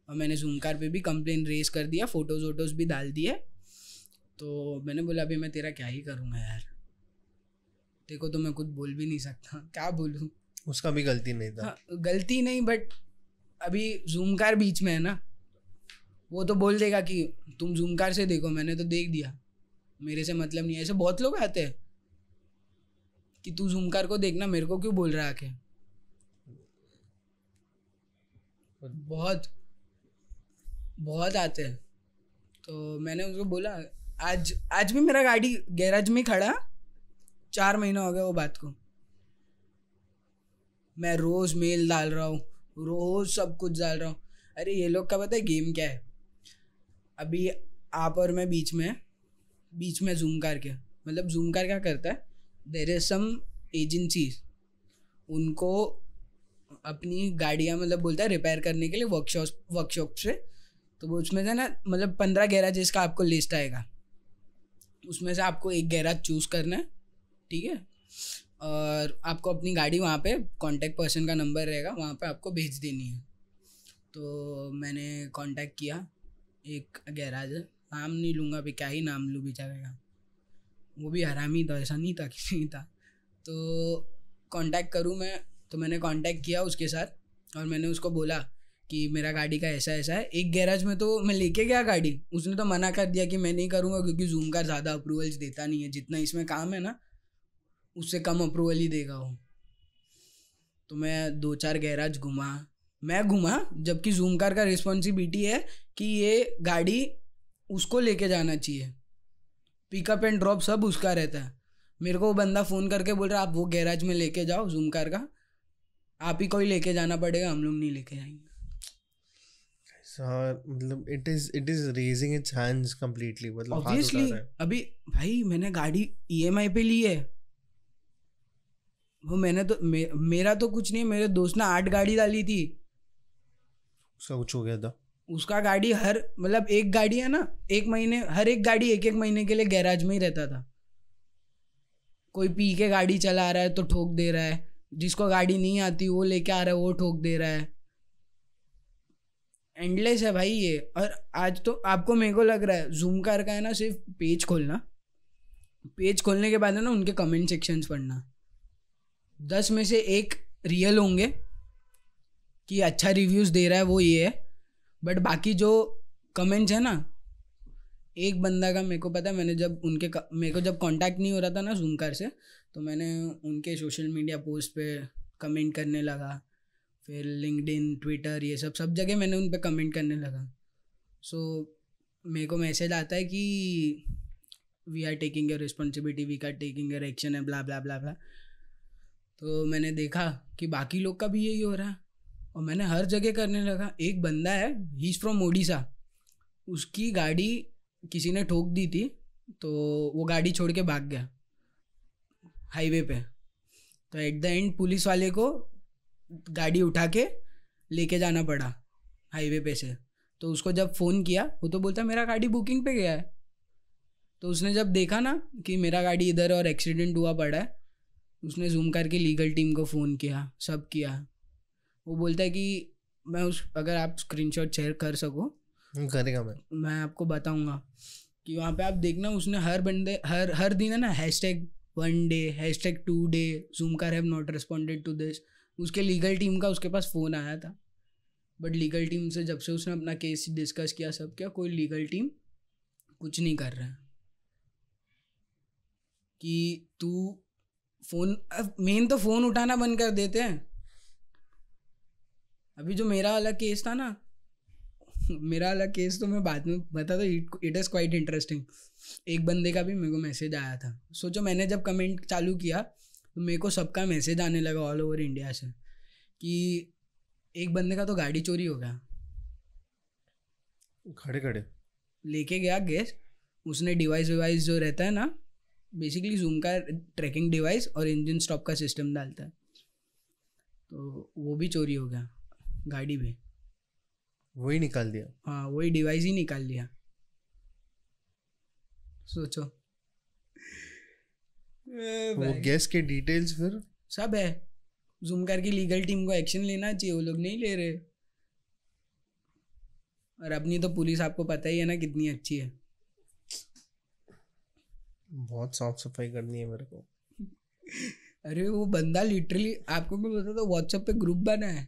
और मैंने जूम कार पे भी कंप्लेन रेज कर दिया फ़ोटोज़ वोटोज़ भी डाल दिए तो मैंने बोला अभी मैं तेरा क्या ही करूँगा यार देखो तो मैं कुछ बोल भी नहीं सकता क्या बोलूँ उसका भी गलती नहीं था हाँ, गलती नहीं बट अभी कार बीच में है ना वो तो बोल देगा कि तुम कार से देखो मैंने तो देख दिया मेरे से मतलब नहीं ऐसे बहुत लोग आते हैं कि तू कार को देखना मेरे को क्यों बोल रहा आके बहुत बहुत आते हैं तो मैंने उसको बोला आज आज भी मेरा गाड़ी गैराज में खड़ा चार महीना हो गया वो बात को मैं रोज़ मेल डाल रहा हूँ रोज सब कुछ डाल रहा हूँ अरे ये लोग का पता है गेम क्या है अभी आप और मैं बीच में बीच में जूम करके मतलब जूम कर क्या करता है देर इज सम एजेंसी उनको अपनी गाड़ियाँ मतलब बोलता है रिपेयर करने के लिए वर्कशॉप वर्कशॉप से तो वो उसमें से ना मतलब पंद्रह गैराज जिसका आपको लिस्ट आएगा उसमें से आपको एक गैराज चूज़ करना है ठीक है और आपको अपनी गाड़ी वहाँ पे कांटेक्ट पर्सन का नंबर रहेगा वहाँ पे आपको भेज देनी है तो मैंने कांटेक्ट किया एक गैराज है नाम नहीं लूँगा भी क्या ही नाम लूँ बेचारे का वो भी हरामी था ऐसा नहीं था किसी नहीं था तो कांटेक्ट करूँ मैं तो मैंने कांटेक्ट किया उसके साथ और मैंने उसको बोला कि मेरा गाड़ी का ऐसा ऐसा है एक गैराज में तो मैं लेके गया गाड़ी उसने तो मना कर दिया कि मैं नहीं करूँगा क्योंकि जूम का ज़्यादा अप्रूवल्स देता नहीं है जितना इसमें काम है ना उससे कम अप्रूवल ही देगा वो तो मैं दो चार गैराज घुमा मैं घुमा जबकि जूम कार का रिस्पॉन्सिबिलिटी है कि ये गाड़ी उसको लेके जाना चाहिए पिकअप एंड ड्रॉप सब उसका रहता है मेरे को वो बंदा फ़ोन करके बोल रहा आप वो गैराज में लेके जाओ जूम कार का आप ही कोई लेके जाना पड़ेगा हम लोग नहीं लेके जाएंगे मतलब it is it is raising its hands completely मतलब ऑब्वियसली अभी भाई मैंने गाड़ी ईएमआई e पे ली है वो मैंने तो मे, मेरा तो कुछ नहीं मेरे दोस्त ने आठ गाड़ी डाली थी उसका कुछ हो गया था उसका गाड़ी हर मतलब एक गाड़ी है ना एक महीने हर एक गाड़ी एक एक महीने के लिए गैराज में ही रहता था कोई पी के गाड़ी चला रहा है तो ठोक दे रहा है जिसको गाड़ी नहीं आती वो लेके आ रहा है वो ठोक दे रहा है एंडलेस है भाई ये और आज तो आपको मेरे को लग रहा है जूम कार का है ना सिर्फ पेज खोलना पेज खोलने के बाद है ना उनके कमेंट सेक्शंस पढ़ना दस में से एक रियल होंगे कि अच्छा रिव्यूज़ दे रहा है वो ये है बट बाकी जो कमेंट्स है ना एक बंदा का मेरे को पता है मैंने जब उनके मेरे को जब कांटेक्ट नहीं हो रहा था ना जूमकार से तो मैंने उनके सोशल मीडिया पोस्ट पे कमेंट करने लगा फिर लिंकड ट्विटर ये सब सब जगह मैंने उन पर कमेंट करने लगा सो so, मेरे को मैसेज आता है कि we are taking your responsibility we are taking your action है ब्ला ब्ला ब्ला ब्ला तो मैंने देखा कि बाकी लोग का भी यही हो रहा है और मैंने हर जगह करने लगा एक बंदा है ही इज़ फ्रॉम ओडिशा उसकी गाड़ी किसी ने ठोक दी थी तो वो गाड़ी छोड़ के भाग गया हाईवे पे तो एट द एंड पुलिस वाले को गाड़ी उठा के लेके जाना पड़ा हाईवे पे से तो उसको जब फ़ोन किया वो तो बोलता मेरा गाड़ी बुकिंग पे गया है तो उसने जब देखा ना कि मेरा गाड़ी इधर और एक्सीडेंट हुआ पड़ा है उसने जूम करके लीगल टीम को फ़ोन किया सब किया वो बोलता है कि मैं उस अगर आप स्क्रीनशॉट शेयर कर सको हम्म, करेगा मैं मैं आपको बताऊंगा कि वहाँ पे आप देखना उसने हर बंदे हर हर दिन है ना hashtag one day hashtag two day Zoomcar have not responded to this उसके लीगल टीम का उसके पास फ़ोन आया था बट लीगल टीम से जब से उसने अपना केस डिस्कस किया सब किया कोई लीगल टीम कुछ नहीं कर रहा है कि तू फ़ोन मेन तो फ़ोन उठाना बंद कर देते हैं अभी जो मेरा अलग केस था ना मेरा अलग केस तो मैं बाद में बता दो इट इज़ क्वाइट इंटरेस्टिंग एक बंदे का भी मेरे को मैसेज आया था सोचो मैंने जब कमेंट चालू किया तो मेरे को सबका मैसेज आने लगा ऑल ओवर इंडिया से कि एक बंदे का तो गाड़ी चोरी हो गया खड़े खड़े लेके गया गेस उसने डिवाइस विवाइस जो रहता है ना बेसिकली जूम का ट्रैकिंग डिवाइस और इंजन स्टॉप का सिस्टम डालता है तो वो भी चोरी हो गया गाड़ी भी वही निकाल दिया हाँ वही डिवाइस ही निकाल दिया सोचो वो गैस के डिटेल्स फिर सब है जूम करके लीगल टीम को एक्शन लेना चाहिए वो लोग नहीं ले रहे और अपनी तो पुलिस आपको पता ही है ना कितनी अच्छी है बहुत साफ सफाई करनी है मेरे को अरे वो बंदा लिटरली आपको मैं बता था व्हाट्सएप पे ग्रुप बना है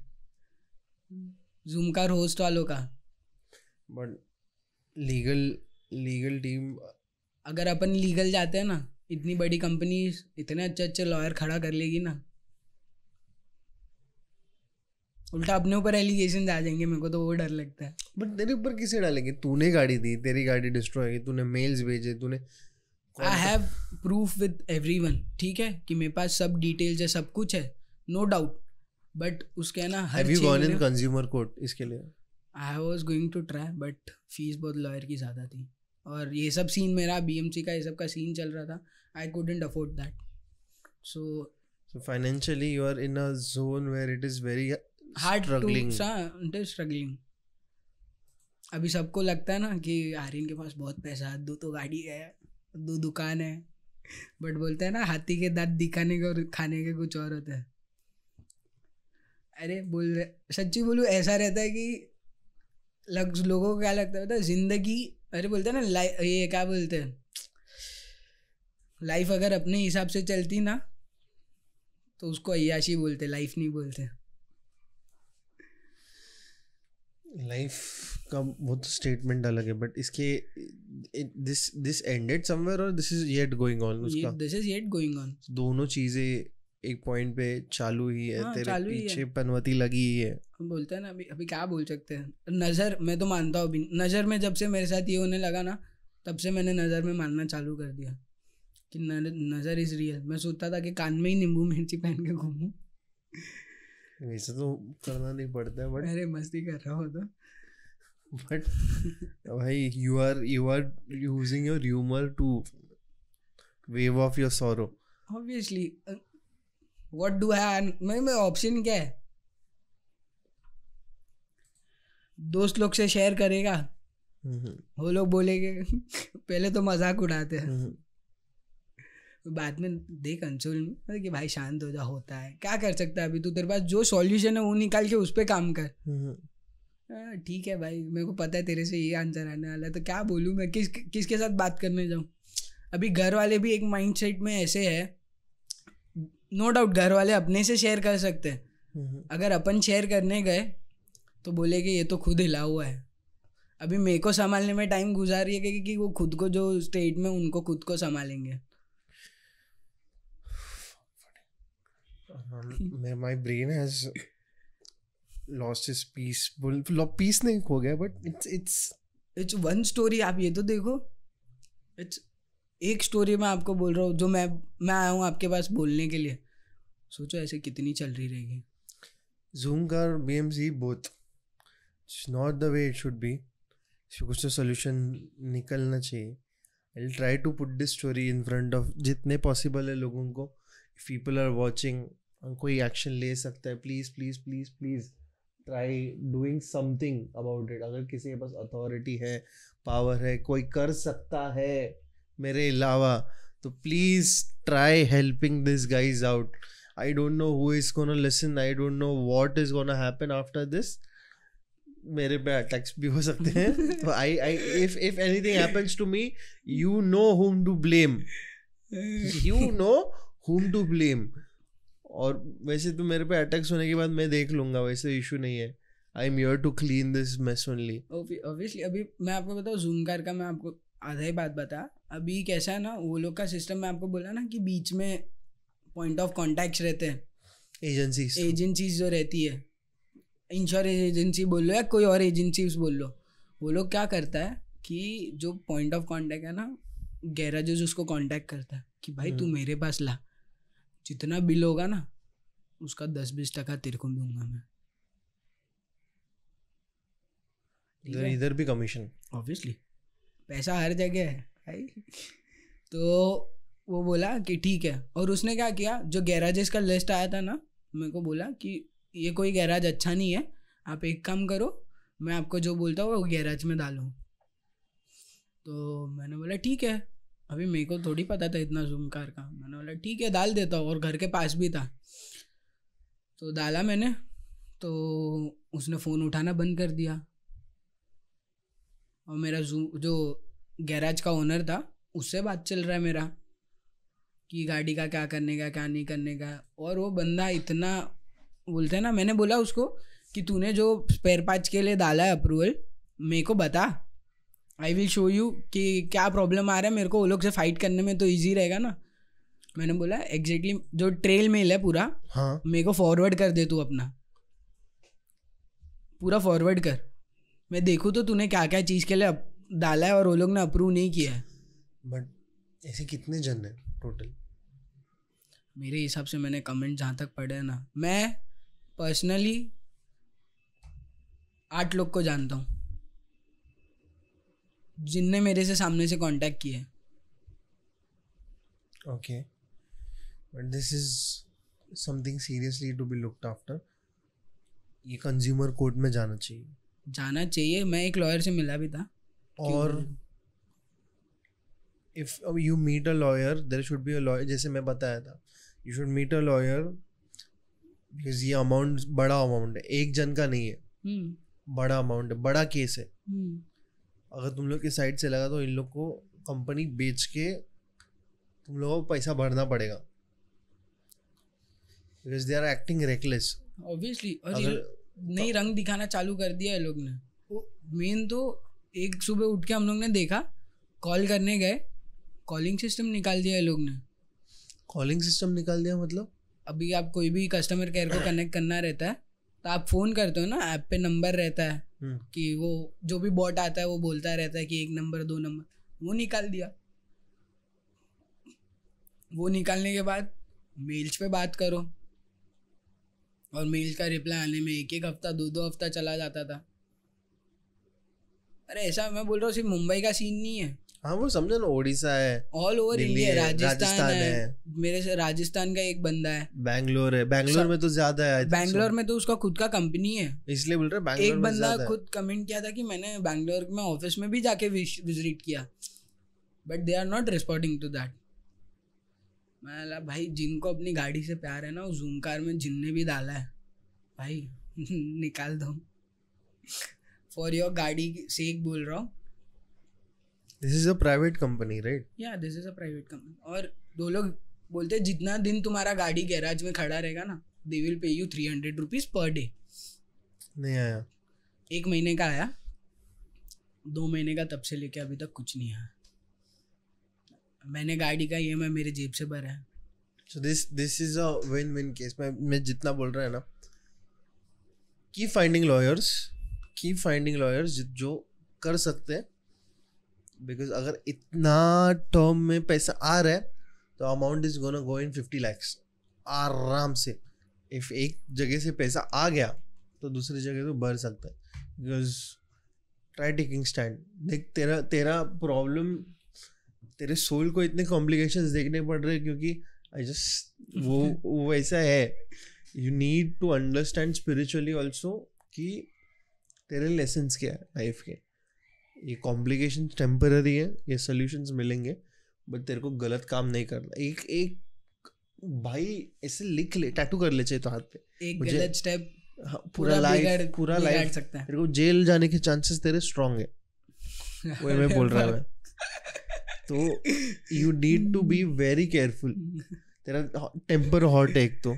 जूम का होस्ट वालों का बट लीगल लीगल टीम अगर अपन लीगल जाते हैं ना इतनी बड़ी कंपनी इतने अच्छे अच्छे लॉयर खड़ा कर लेगी ना उल्टा अपने ऊपर एलिगेशन आ जाएंगे मेरे को तो वो डर लगता है बट तेरे ऊपर किसे डालेंगे तूने गाड़ी दी तेरी गाड़ी डिस्ट्रॉय हुई तूने मेल्स भेजे तूने I have proof with everyone ठीक है कि मेरे पास सब डिटेल्स है सब कुछ है नो डाउट बट उसके ना हर you gone in consumer court इसके लिए I was going to try but fees बहुत लॉयर की ज़्यादा थी और ये सब सीन मेरा बीएमसी का ये सब का सीन चल रहा था I couldn't afford that so so financially you are in a zone where it is very hard struggling to, it is struggling अभी सबको लगता है ना कि आर्यन के पास बहुत पैसा है दो तो गाड़ी है दो दुकान है बट बोलते हैं ना हाथी के दांत दिखाने के और खाने के कुछ और होता है अरे बोल रहे सच्ची बोलूँ ऐसा रहता है कि लग लोगों को क्या लगता है ज़िंदगी अरे बोलते हैं ना ये क्या बोलते हैं लाइफ अगर अपने हिसाब से चलती ना तो उसको अयाशी बोलते लाइफ नहीं बोलते लाइफ का वो तो स्टेटमेंट अलग है बट इसके दिस दिस एंडेड समवेयर और this is yet going on उसका this is yet going on दोनों चीजें एक पॉइंट पे हाँ, चालू ही है तेरे चालू पीछे है। पनवती लगी ही है हम बोलते हैं ना अभी अभी क्या बोल सकते हैं नज़र मैं तो मानता हूँ अभी नज़र में जब से मेरे साथ ये होने लगा ना तब से मैंने नज़र में मानना चालू कर दिया कि नज़र इज़ रियल मैं सोचता था कि कान में ही नींबू मिर्ची पहन के घूमूँ वैसे तो करना नहीं पड़ता बट अरे मस्ती कर रहा हूँ तो बट भाई you are you are using your humour to wave off your sorrow obviously what do I मैं मैं ऑप्शन क्या है दोस्त लोग से शेयर करेगा हम्म। वो लोग बोलेंगे पहले तो मजाक उड़ाते हैं हम्म। तो बाद में देख कंसोल में कि भाई शांत हो जा होता है क्या कर सकता है अभी तू तेरे पास जो सॉल्यूशन है वो निकाल के उस पर काम कर हम्म। हाँ, ठीक है भाई मेरे को पता है तेरे से ये आंसर आने वाला है तो क्या बोलूँ मैं किस किसके साथ बात करने जाऊँ अभी घर वाले भी एक सेट में ऐसे है नो डाउट घर वाले अपने से शेयर कर सकते हैं हम्म। अगर अपन शेयर करने गए तो बोले कि ये तो खुद हिला हुआ है अभी मेरे को संभालने में टाइम गुजार रही है कि, कि वो खुद को जो स्टेट में उनको खुद को संभालेंगे my brain has lost is peaceful peace नहीं खो गया but it's it's it's one story आप ये तो देखो इट्स एक स्टोरी मैं आपको बोल रहा हूँ जो मैं मैं आया हूँ आपके पास बोलने के लिए सोचो ऐसे कितनी चल रही रहेगी जूम का B M C both it's not the way it should be कुछ तो सोल्यूशन निकलना चाहिए I will try to put this story in front of जितने पॉसिबल है लोगों को पीपल आर वॉचिंग कोई एक्शन ले सकता है please please please please try doing something about it अगर किसी के पास अथॉरिटी है पावर है कोई कर सकता है मेरे अलावा तो please try helping this guys out I don't know who is gonna listen I don't know what is gonna happen after this मेरे पे अटैक्स भी हो सकते हैं तो I I if if anything happens to me you know whom to blame you know whom to blame और वैसे तो मेरे पे अटैक्स होने के बाद मैं देख लूंगा वैसे इशू नहीं है I am your to clean this mess only obviously अभी मैं आपको बताऊँ जूम कर का मैं आपको आधा ही बात बता अभी कैसा है ना वो लोग का सिस्टम मैं आपको बोला ना कि बीच में पॉइंट ऑफ कॉन्टेक्ट रहते हैं एजेंसी एजेंसीज जो रहती है इंश्योरेंस एजेंसी बोल लो या कोई और एजेंसी बोल लो वो लोग क्या करता है कि जो पॉइंट ऑफ कॉन्टैक्ट है ना जो उसको कॉन्टैक्ट करता है कि भाई तू हम्म। मेरे पास ला जितना बिल होगा ना उसका दस बीस टका तेरे को दूंगा मैं इधर इधर भी कमीशन ऑब्वियसली पैसा हर जगह है भाई तो वो बोला कि ठीक है और उसने क्या किया जो गैराजेस का लिस्ट आया था ना मेरे को बोला कि ये कोई गैराज अच्छा नहीं है आप एक काम करो मैं आपको जो बोलता हूँ वो गैराज में डालूँ तो मैंने बोला ठीक है अभी मेरे को थोड़ी पता था इतना जूम कार का मैंने बोला ठीक है डाल देता हूँ और घर के पास भी था तो डाला मैंने तो उसने फ़ोन उठाना बंद कर दिया और मेरा जूम जो गैराज का ओनर था उससे बात चल रहा है मेरा कि गाड़ी का क्या करने का क्या नहीं करने का और वो बंदा इतना बोलते हैं ना मैंने बोला उसको कि तूने जो स्पेयर पार्ट्स के लिए डाला है अप्रूवल मेरे को बता आई विल शो यू कि क्या प्रॉब्लम आ रहा है मेरे को वो लोग से फाइट करने में तो ईजी रहेगा ना मैंने बोला एग्जैक्टली exactly, जो ट्रेल मेल है पूरा हाँ मेरे को फॉरवर्ड कर दे तू अपना पूरा फॉरवर्ड कर मैं देखूँ तो तूने क्या क्या चीज़ के लिए डाला है और वो लोग ने अप्रूव नहीं किया है बट ऐसे कितने जन है टोटल मेरे हिसाब से मैंने कमेंट जहाँ तक पढ़े ना मैं पर्सनली आठ लोग को जानता हूँ जिनने मेरे से सामने से कांटेक्ट किया okay but this is something seriously to be looked after ये कंज्यूमर कोर्ट में जाना चाहिए जाना चाहिए मैं एक लॉयर से मिला भी था और if you meet a lawyer there should be a lawyer जैसे मैं बताया था you should meet a lawyer because ये अमाउंट बड़ा अमाउंट है एक जन का नहीं है hmm. बड़ा अमाउंट है बड़ा केस है hmm. अगर तुम लोग की साइड से लगा तो इन लोग को कंपनी बेच के तुम लोगों को पैसा भरना पड़ेगा because they are acting reckless obviously और रंग दिखाना चालू कर दिया है लोग ने मेन तो, तो एक सुबह उठ के हम लोग ने देखा कॉल करने गए कॉलिंग सिस्टम निकाल दिया है लोग ने कॉलिंग सिस्टम निकाल दिया मतलब अभी आप कोई भी कस्टमर केयर को कनेक्ट करना रहता है तो आप फ़ोन करते हो ना ऐप पे नंबर रहता है हम्म। कि वो जो भी बॉट आता है वो बोलता रहता है कि एक नंबर दो नंबर वो निकाल दिया वो निकालने के बाद मेल्स पे बात करो और मेल का रिप्लाई आने में एक एक हफ्ता दो दो हफ्ता चला जाता था अरे ऐसा मैं बोल रहा हूँ सिर्फ मुंबई का सीन नहीं है हाँ वो समझो ना ओडिशा है ऑल ओवर इंडिया राजस्थान है, है मेरे से राजस्थान का एक बंदा है बैंगलोर है बैंगलोर में तो ज्यादा है बैंगलोर में तो उसका खुद का कंपनी है इसलिए बोल रहे एक बंदा खुद कमेंट किया था कि मैंने बैंगलोर में ऑफिस में भी जाके विजिट किया but they are not responding to that मैं भाई जिनको अपनी गाड़ी से प्यार है ना उस जूम कार में जिनने भी डाला है भाई निकाल दो फॉर योर गाड़ी से एक बोल रहा हूँ this is a private company right या this is a private company और दो लोग बोलते हैं जितना दिन तुम्हारा गाड़ी गैराज में खड़ा रहेगा ना they will pay you three hundred rupees per day नहीं आया एक महीने का आया दो महीने का तब से लेके अभी तक कुछ नहीं आया मैंने गाड़ी का ई e एम मेरे जेब से भरा है so this this is a win win case मैं मैं जितना बोल रहा है ना की फाइंडिंग लॉयर्स की फाइंडिंग लॉयर्स जो कर सकते हैं बिकॉज अगर इतना टर्म में पैसा आ रहा है तो amount is gonna go in fifty lakhs आराम से इफ एक जगह से पैसा आ गया तो दूसरी जगह तो भर सकता है बिकॉज ट्राई टेकिंग स्टैंड देख तेरा तेरा प्रॉब्लम तेरे सोल को इतने कॉम्प्लिकेशन देखने पड़ रहे क्योंकि आई जस्ट वो वो वैसा है you need to understand spiritually also कि तेरे लेसन्स क्या है लाइफ के ये कॉम्प्लिकेशन टेम्पररी है ये सोल्यूशन मिलेंगे बट तेरे को गलत काम नहीं करना एक एक भाई ऐसे लिख ले टैटू कर ले चाहिए तो हाथ पे एक गलत स्टेप हाँ, पूरा लाइफ पूरा लाइफ सकता है तेरे को जेल जाने के चांसेस तेरे स्ट्रांग है वो मैं बोल रहा हूँ तो you need to be very careful तेरा टेम्पर हॉट है एक तो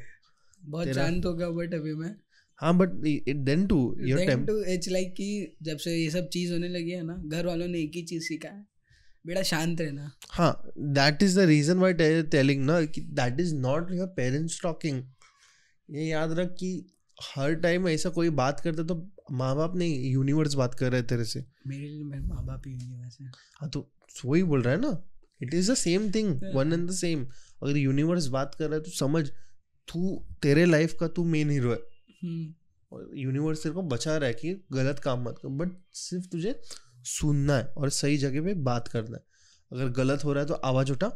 बहुत शांत होगा बट अभी मैं हाँ but then to your time to it's like कि जब से ये सब चीज़ होने लगी है ना घर वालों ने एक ही चीज़ सीखा है बेटा शांत रहना हाँ that is the reason why telling ना कि that is not your parents talking ये याद रख कि हर टाइम ऐसा कोई बात करता तो माँ बाप नहीं यूनिवर्स बात कर रहे तेरे से मेरे लिए मेरे माँ बाप ही यूनिवर्स है हाँ तो ही बोल रहा है ना it is the same thing one and the same अगर यूनिवर्स बात कर रहा है तो समझ तू तेरे लाइफ का तू मेन हीरो है यूनिवर्स हम्म। तेरे को बचा रहा है कि गलत काम मत कर बट सिर्फ तुझे सुनना है और सही जगह पे बात करना है अगर गलत हो रहा है तो आवाज़ उठा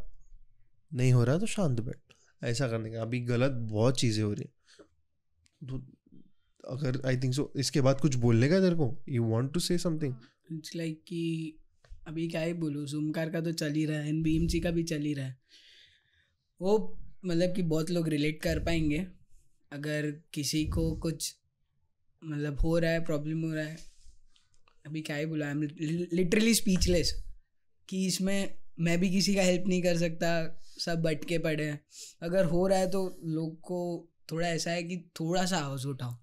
नहीं हो रहा है तो शांत बैठ ऐसा करने का अभी गलत बहुत चीज़ें हो रही है तो अगर आई थिंक सो इसके बाद कुछ बोलने का तेरे को you want to say something it's like कि अभी क्या ही बोलूँ जूमकार का तो चल ही रहा है एंड बी का भी चल ही रहा है वो मतलब कि बहुत लोग रिलेट कर पाएंगे अगर किसी को कुछ मतलब हो रहा है प्रॉब्लम हो रहा है अभी क्या ही बोला आई एम लिटरली स्पीचलेस कि इसमें मैं भी किसी का हेल्प नहीं कर सकता सब बट के पड़े हैं अगर हो रहा है तो लोग को थोड़ा ऐसा है कि थोड़ा सा आवाज़ उठाओ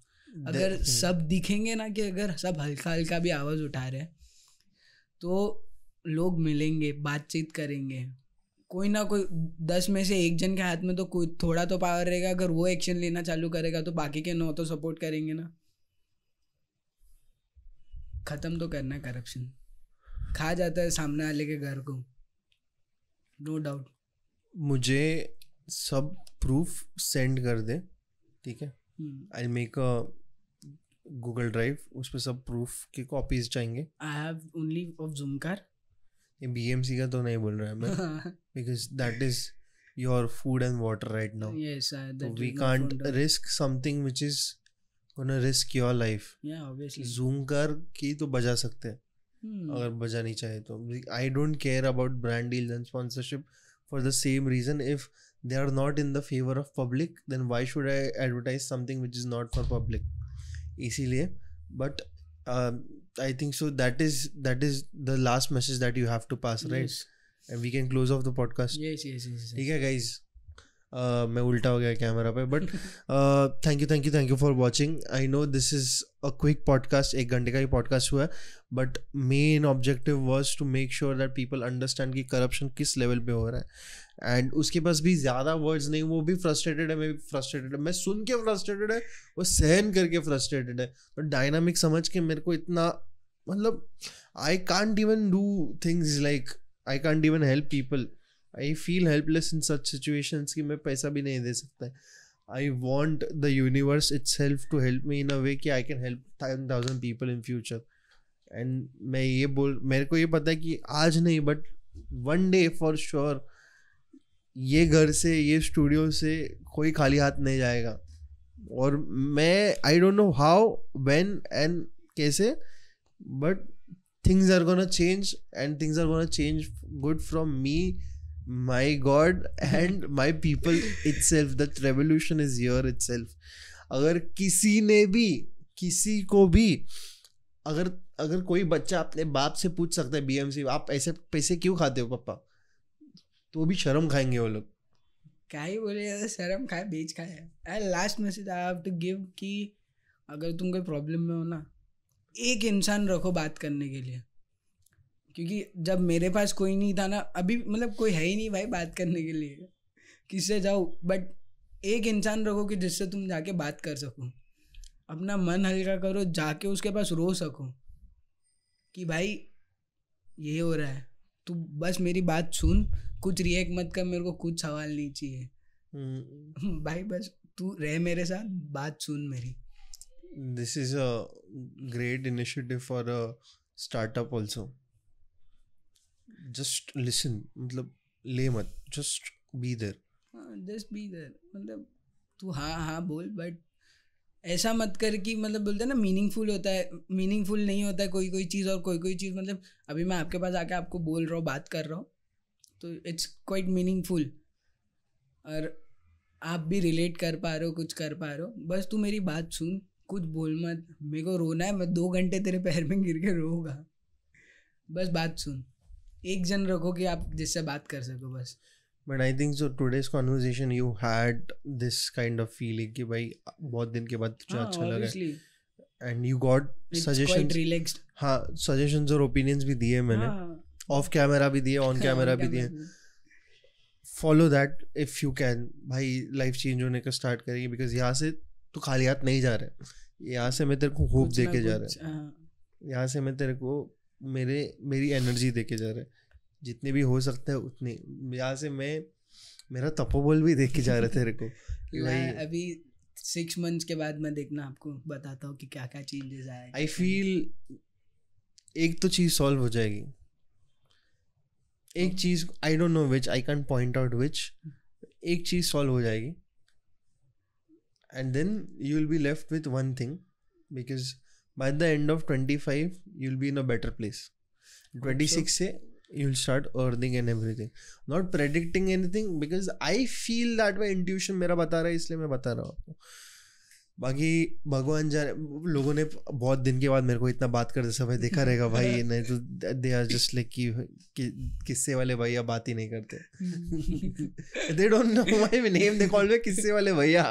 अगर हम्म। सब दिखेंगे ना कि अगर सब हल्का हल्का भी आवाज़ उठा रहे हैं तो लोग मिलेंगे बातचीत करेंगे कोई ना कोई दस में से एक जन के हाथ में तो कोई थोड़ा तो पावर रहेगा अगर वो एक्शन लेना चालू करेगा तो बाकी के नौ तो सपोर्ट करेंगे ना खत्म तो करना है करप्शन खा जाता है सामने वाले के घर को नो डाउट मुझे सब प्रूफ सेंड कर दे ठीक है I make a Google drive उस पर सब प्रूफ की कॉपीज चाहिए I have only of Zoomcar BMC का तो नहीं बोल रहा है मैं because that is your food and water right now we can't risk something which is gonna risk your life Zoom कर की तो बजा सकते हैं hmm. अगर बजा नहीं चाहे तो I don't care about brand deal and sponsorship for the same reason if they are not in the favour of public then why should I advertise something which is not for public इसीलिए but I think so. That is that is the last message that you have to pass, right? Yes. And we can close off the podcast. Yes, yes, yes. yes. Okay, guys. Uh, मैं उल्टा हो गया camera पे but thank you thank you thank you for watching I know this is a quick podcast एक घंटे का ही podcast हुआ है but main objective was to make sure that people understand कि करप्शन किस लेवल पे हो रहा है एंड उसके पास भी ज़्यादा वर्ड्स नहीं वो भी फ्रस्ट्रेटेड है मैं भी फ्रस्ट्रेटेड है मैं सुन के फ्रस्ट्रेटेड है वो सहन करके फ्रस्ट्रेटेड है तो डायनामिक समझ के मेरे को इतना मतलब I can't even do things like I can't even help people I feel helpless in such situations कि मैं पैसा भी नहीं दे सकता I want the universe it's help to help me in a way कि I can help ten thousand people in future and मैं ये बोल मेरे को ये पता है कि आज नहीं but one day for sure ये घर से ये स्टूडियो से कोई खाली हाथ नहीं जाएगा और मैं I don't know how when and कैसे but things are gonna change and things are gonna change good from me my god and my people itself that revolution is here itself अगर किसी ने भी किसी को भी अगर अगर कोई बच्चा अपने बाप से पूछ सकता है बीएमसी आप ऐसे पैसे क्यों खाते हो पापा तो भी शर्म खाएंगे वो लोग क्या ही बोले शर्म खाए बेच खाए अरे last message I have to give कि अगर तुम कोई प्रॉब्लम में हो ना एक इंसान रखो बात करने के लिए क्योंकि जब मेरे पास कोई नहीं था ना अभी मतलब कोई है ही नहीं भाई बात करने के लिए किससे जाओ बट एक इंसान रखो कि जिससे तुम जाके बात कर सको अपना मन हल्का करो जाके उसके पास रो सको कि भाई ये हो रहा है तू बस मेरी बात सुन कुछ रिएक्ट मत कर मेरे को कुछ सवाल नहीं चाहिए हम्म। भाई बस तू रह मेरे साथ बात सुन मेरी this is a great initiative for a startup also just listen मतलब ले मत just be there just be there मतलब तू हाँ हाँ बोल बट ऐसा मत कर कि मतलब बोलते हैं ना मीनिंगफुल होता है मीनिंगफुल नहीं होता है कोई कोई चीज़ और कोई कोई चीज़ मतलब अभी मैं आपके पास आके आपको बोल रहा हूँ बात कर रहा हूँ तो इट्स क्वाइट मीनिंगफुल और आप भी रिलेट कर पा रहे हो कुछ कर पा रहे हो बस तू मेरी बात सुन कुछ बोल मत मेरे को रोना है मैं दो घंटे तेरे पैर में गिर के रोगा बस बात सुन एक जन रखो कि आप जिससे बात कर सको बस but I think so today's conversation you had this kind of feeling कि भाई बहुत दिन के बाद तुझे हाँ, अच्छा लगा एंड यू गॉट सजेशन हाँ सजेशन और ओपिनियंस भी दिए मैंने ऑफ हाँ। कैमरा भी दिए ऑन कैमरा भी दिए follow that if you can भाई लाइफ चेंज होने का स्टार्ट करेंगे बिकॉज यहाँ से तो खाली हाथ नहीं जा रहे है यहाँ से मैं तेरे को होप दे के जा रहा है हाँ। यहाँ से मैं तेरे को मेरे मेरी एनर्जी देखे जा रहे हैं जितने भी हो सकते हैं उतने यहाँ से मैं मेरा तपोबल भी देख के जा रहे थे को भाई अभी सिक्स मंथ्स के बाद मैं देखना आपको बताता हूँ कि क्या क्या चेंजेस आए आई फील एक तो चीज़ सॉल्व हो जाएगी एक चीज़ I don't know which I can point out which एक चीज़ सॉल्व हो जाएगी and then you will be left with one thing because by the end of 25 you'll be in a better place 26 say you'll start earning and everything not predicting anything because i feel that way intuition मेरा बता रहा है इसलिए मैं बता रहा हूँ आपको बाकी भगवान जाने लोगों ने बहुत दिन के बाद मेरे को इतना बात कर करते भाई देखा रहेगा भाई नहीं तो दे आर जस्ट लाइक कि किस्से वाले भैया बात ही नहीं करते they don't know my name they call me किस्से वाले भैया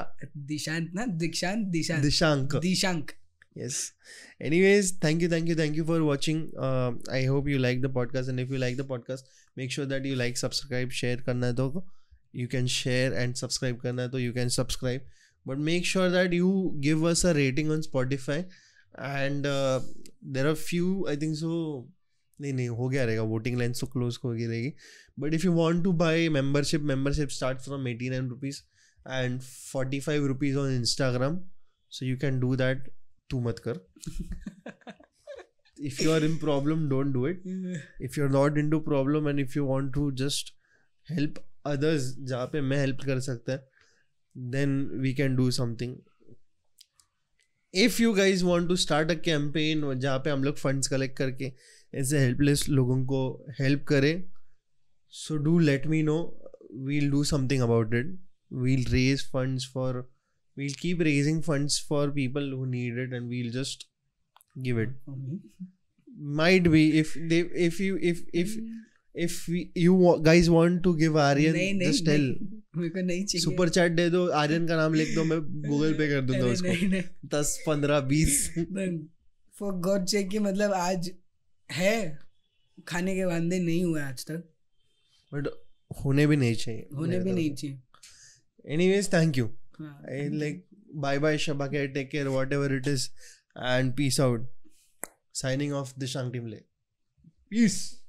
दिशांत ना दीक्षांत Dishant Dishank Dishank yes anyways thank you thank you thank you for watching uh, i hope you like the podcast and if you like the podcast make sure that you like subscribe share karna hai to you can share and subscribe karna hai to you can subscribe but make sure that you give us a rating on spotify and uh, there are few i think so नहीं नहीं हो गया रहेगा voting line तो close हो गई रहेगी but if you want to buy membership membership start from eighty nine rupees and forty five rupees on Instagram so you can do that तू मत कर if you are in problem don't do it if you are not in do problem and if you want to just help others जहाँ पे मैं help कर सकता है then we can do something if you guys want to start a campaign जहाँ पे हम लोग फंड्स कलेक्ट करके ऐसे हेल्पलेस लोगों को हेल्प करें so do let me know we'll do something about it we'll raise funds for we'll keep raising funds for people who need it and we'll just give it might be if they if you if if if we, you guys want to give Aryan nahin, nahin, just tell मेरे को नहीं चाहिए super chat दे दो आर्यन का नाम लिख दो मैं गूगल पे कर दूंगा उसको नहीं, नहीं। दस पंद्रह बीस फॉर गॉड चेक कि मतलब आज है खाने के वादे नहीं हुआ आज तक बट होने भी नहीं चाहिए होने भी नहीं चाहिए anyways thank you and like bye bye Shabake, take care, whatever it is, and peace out. Signing off the Shang Team Peace.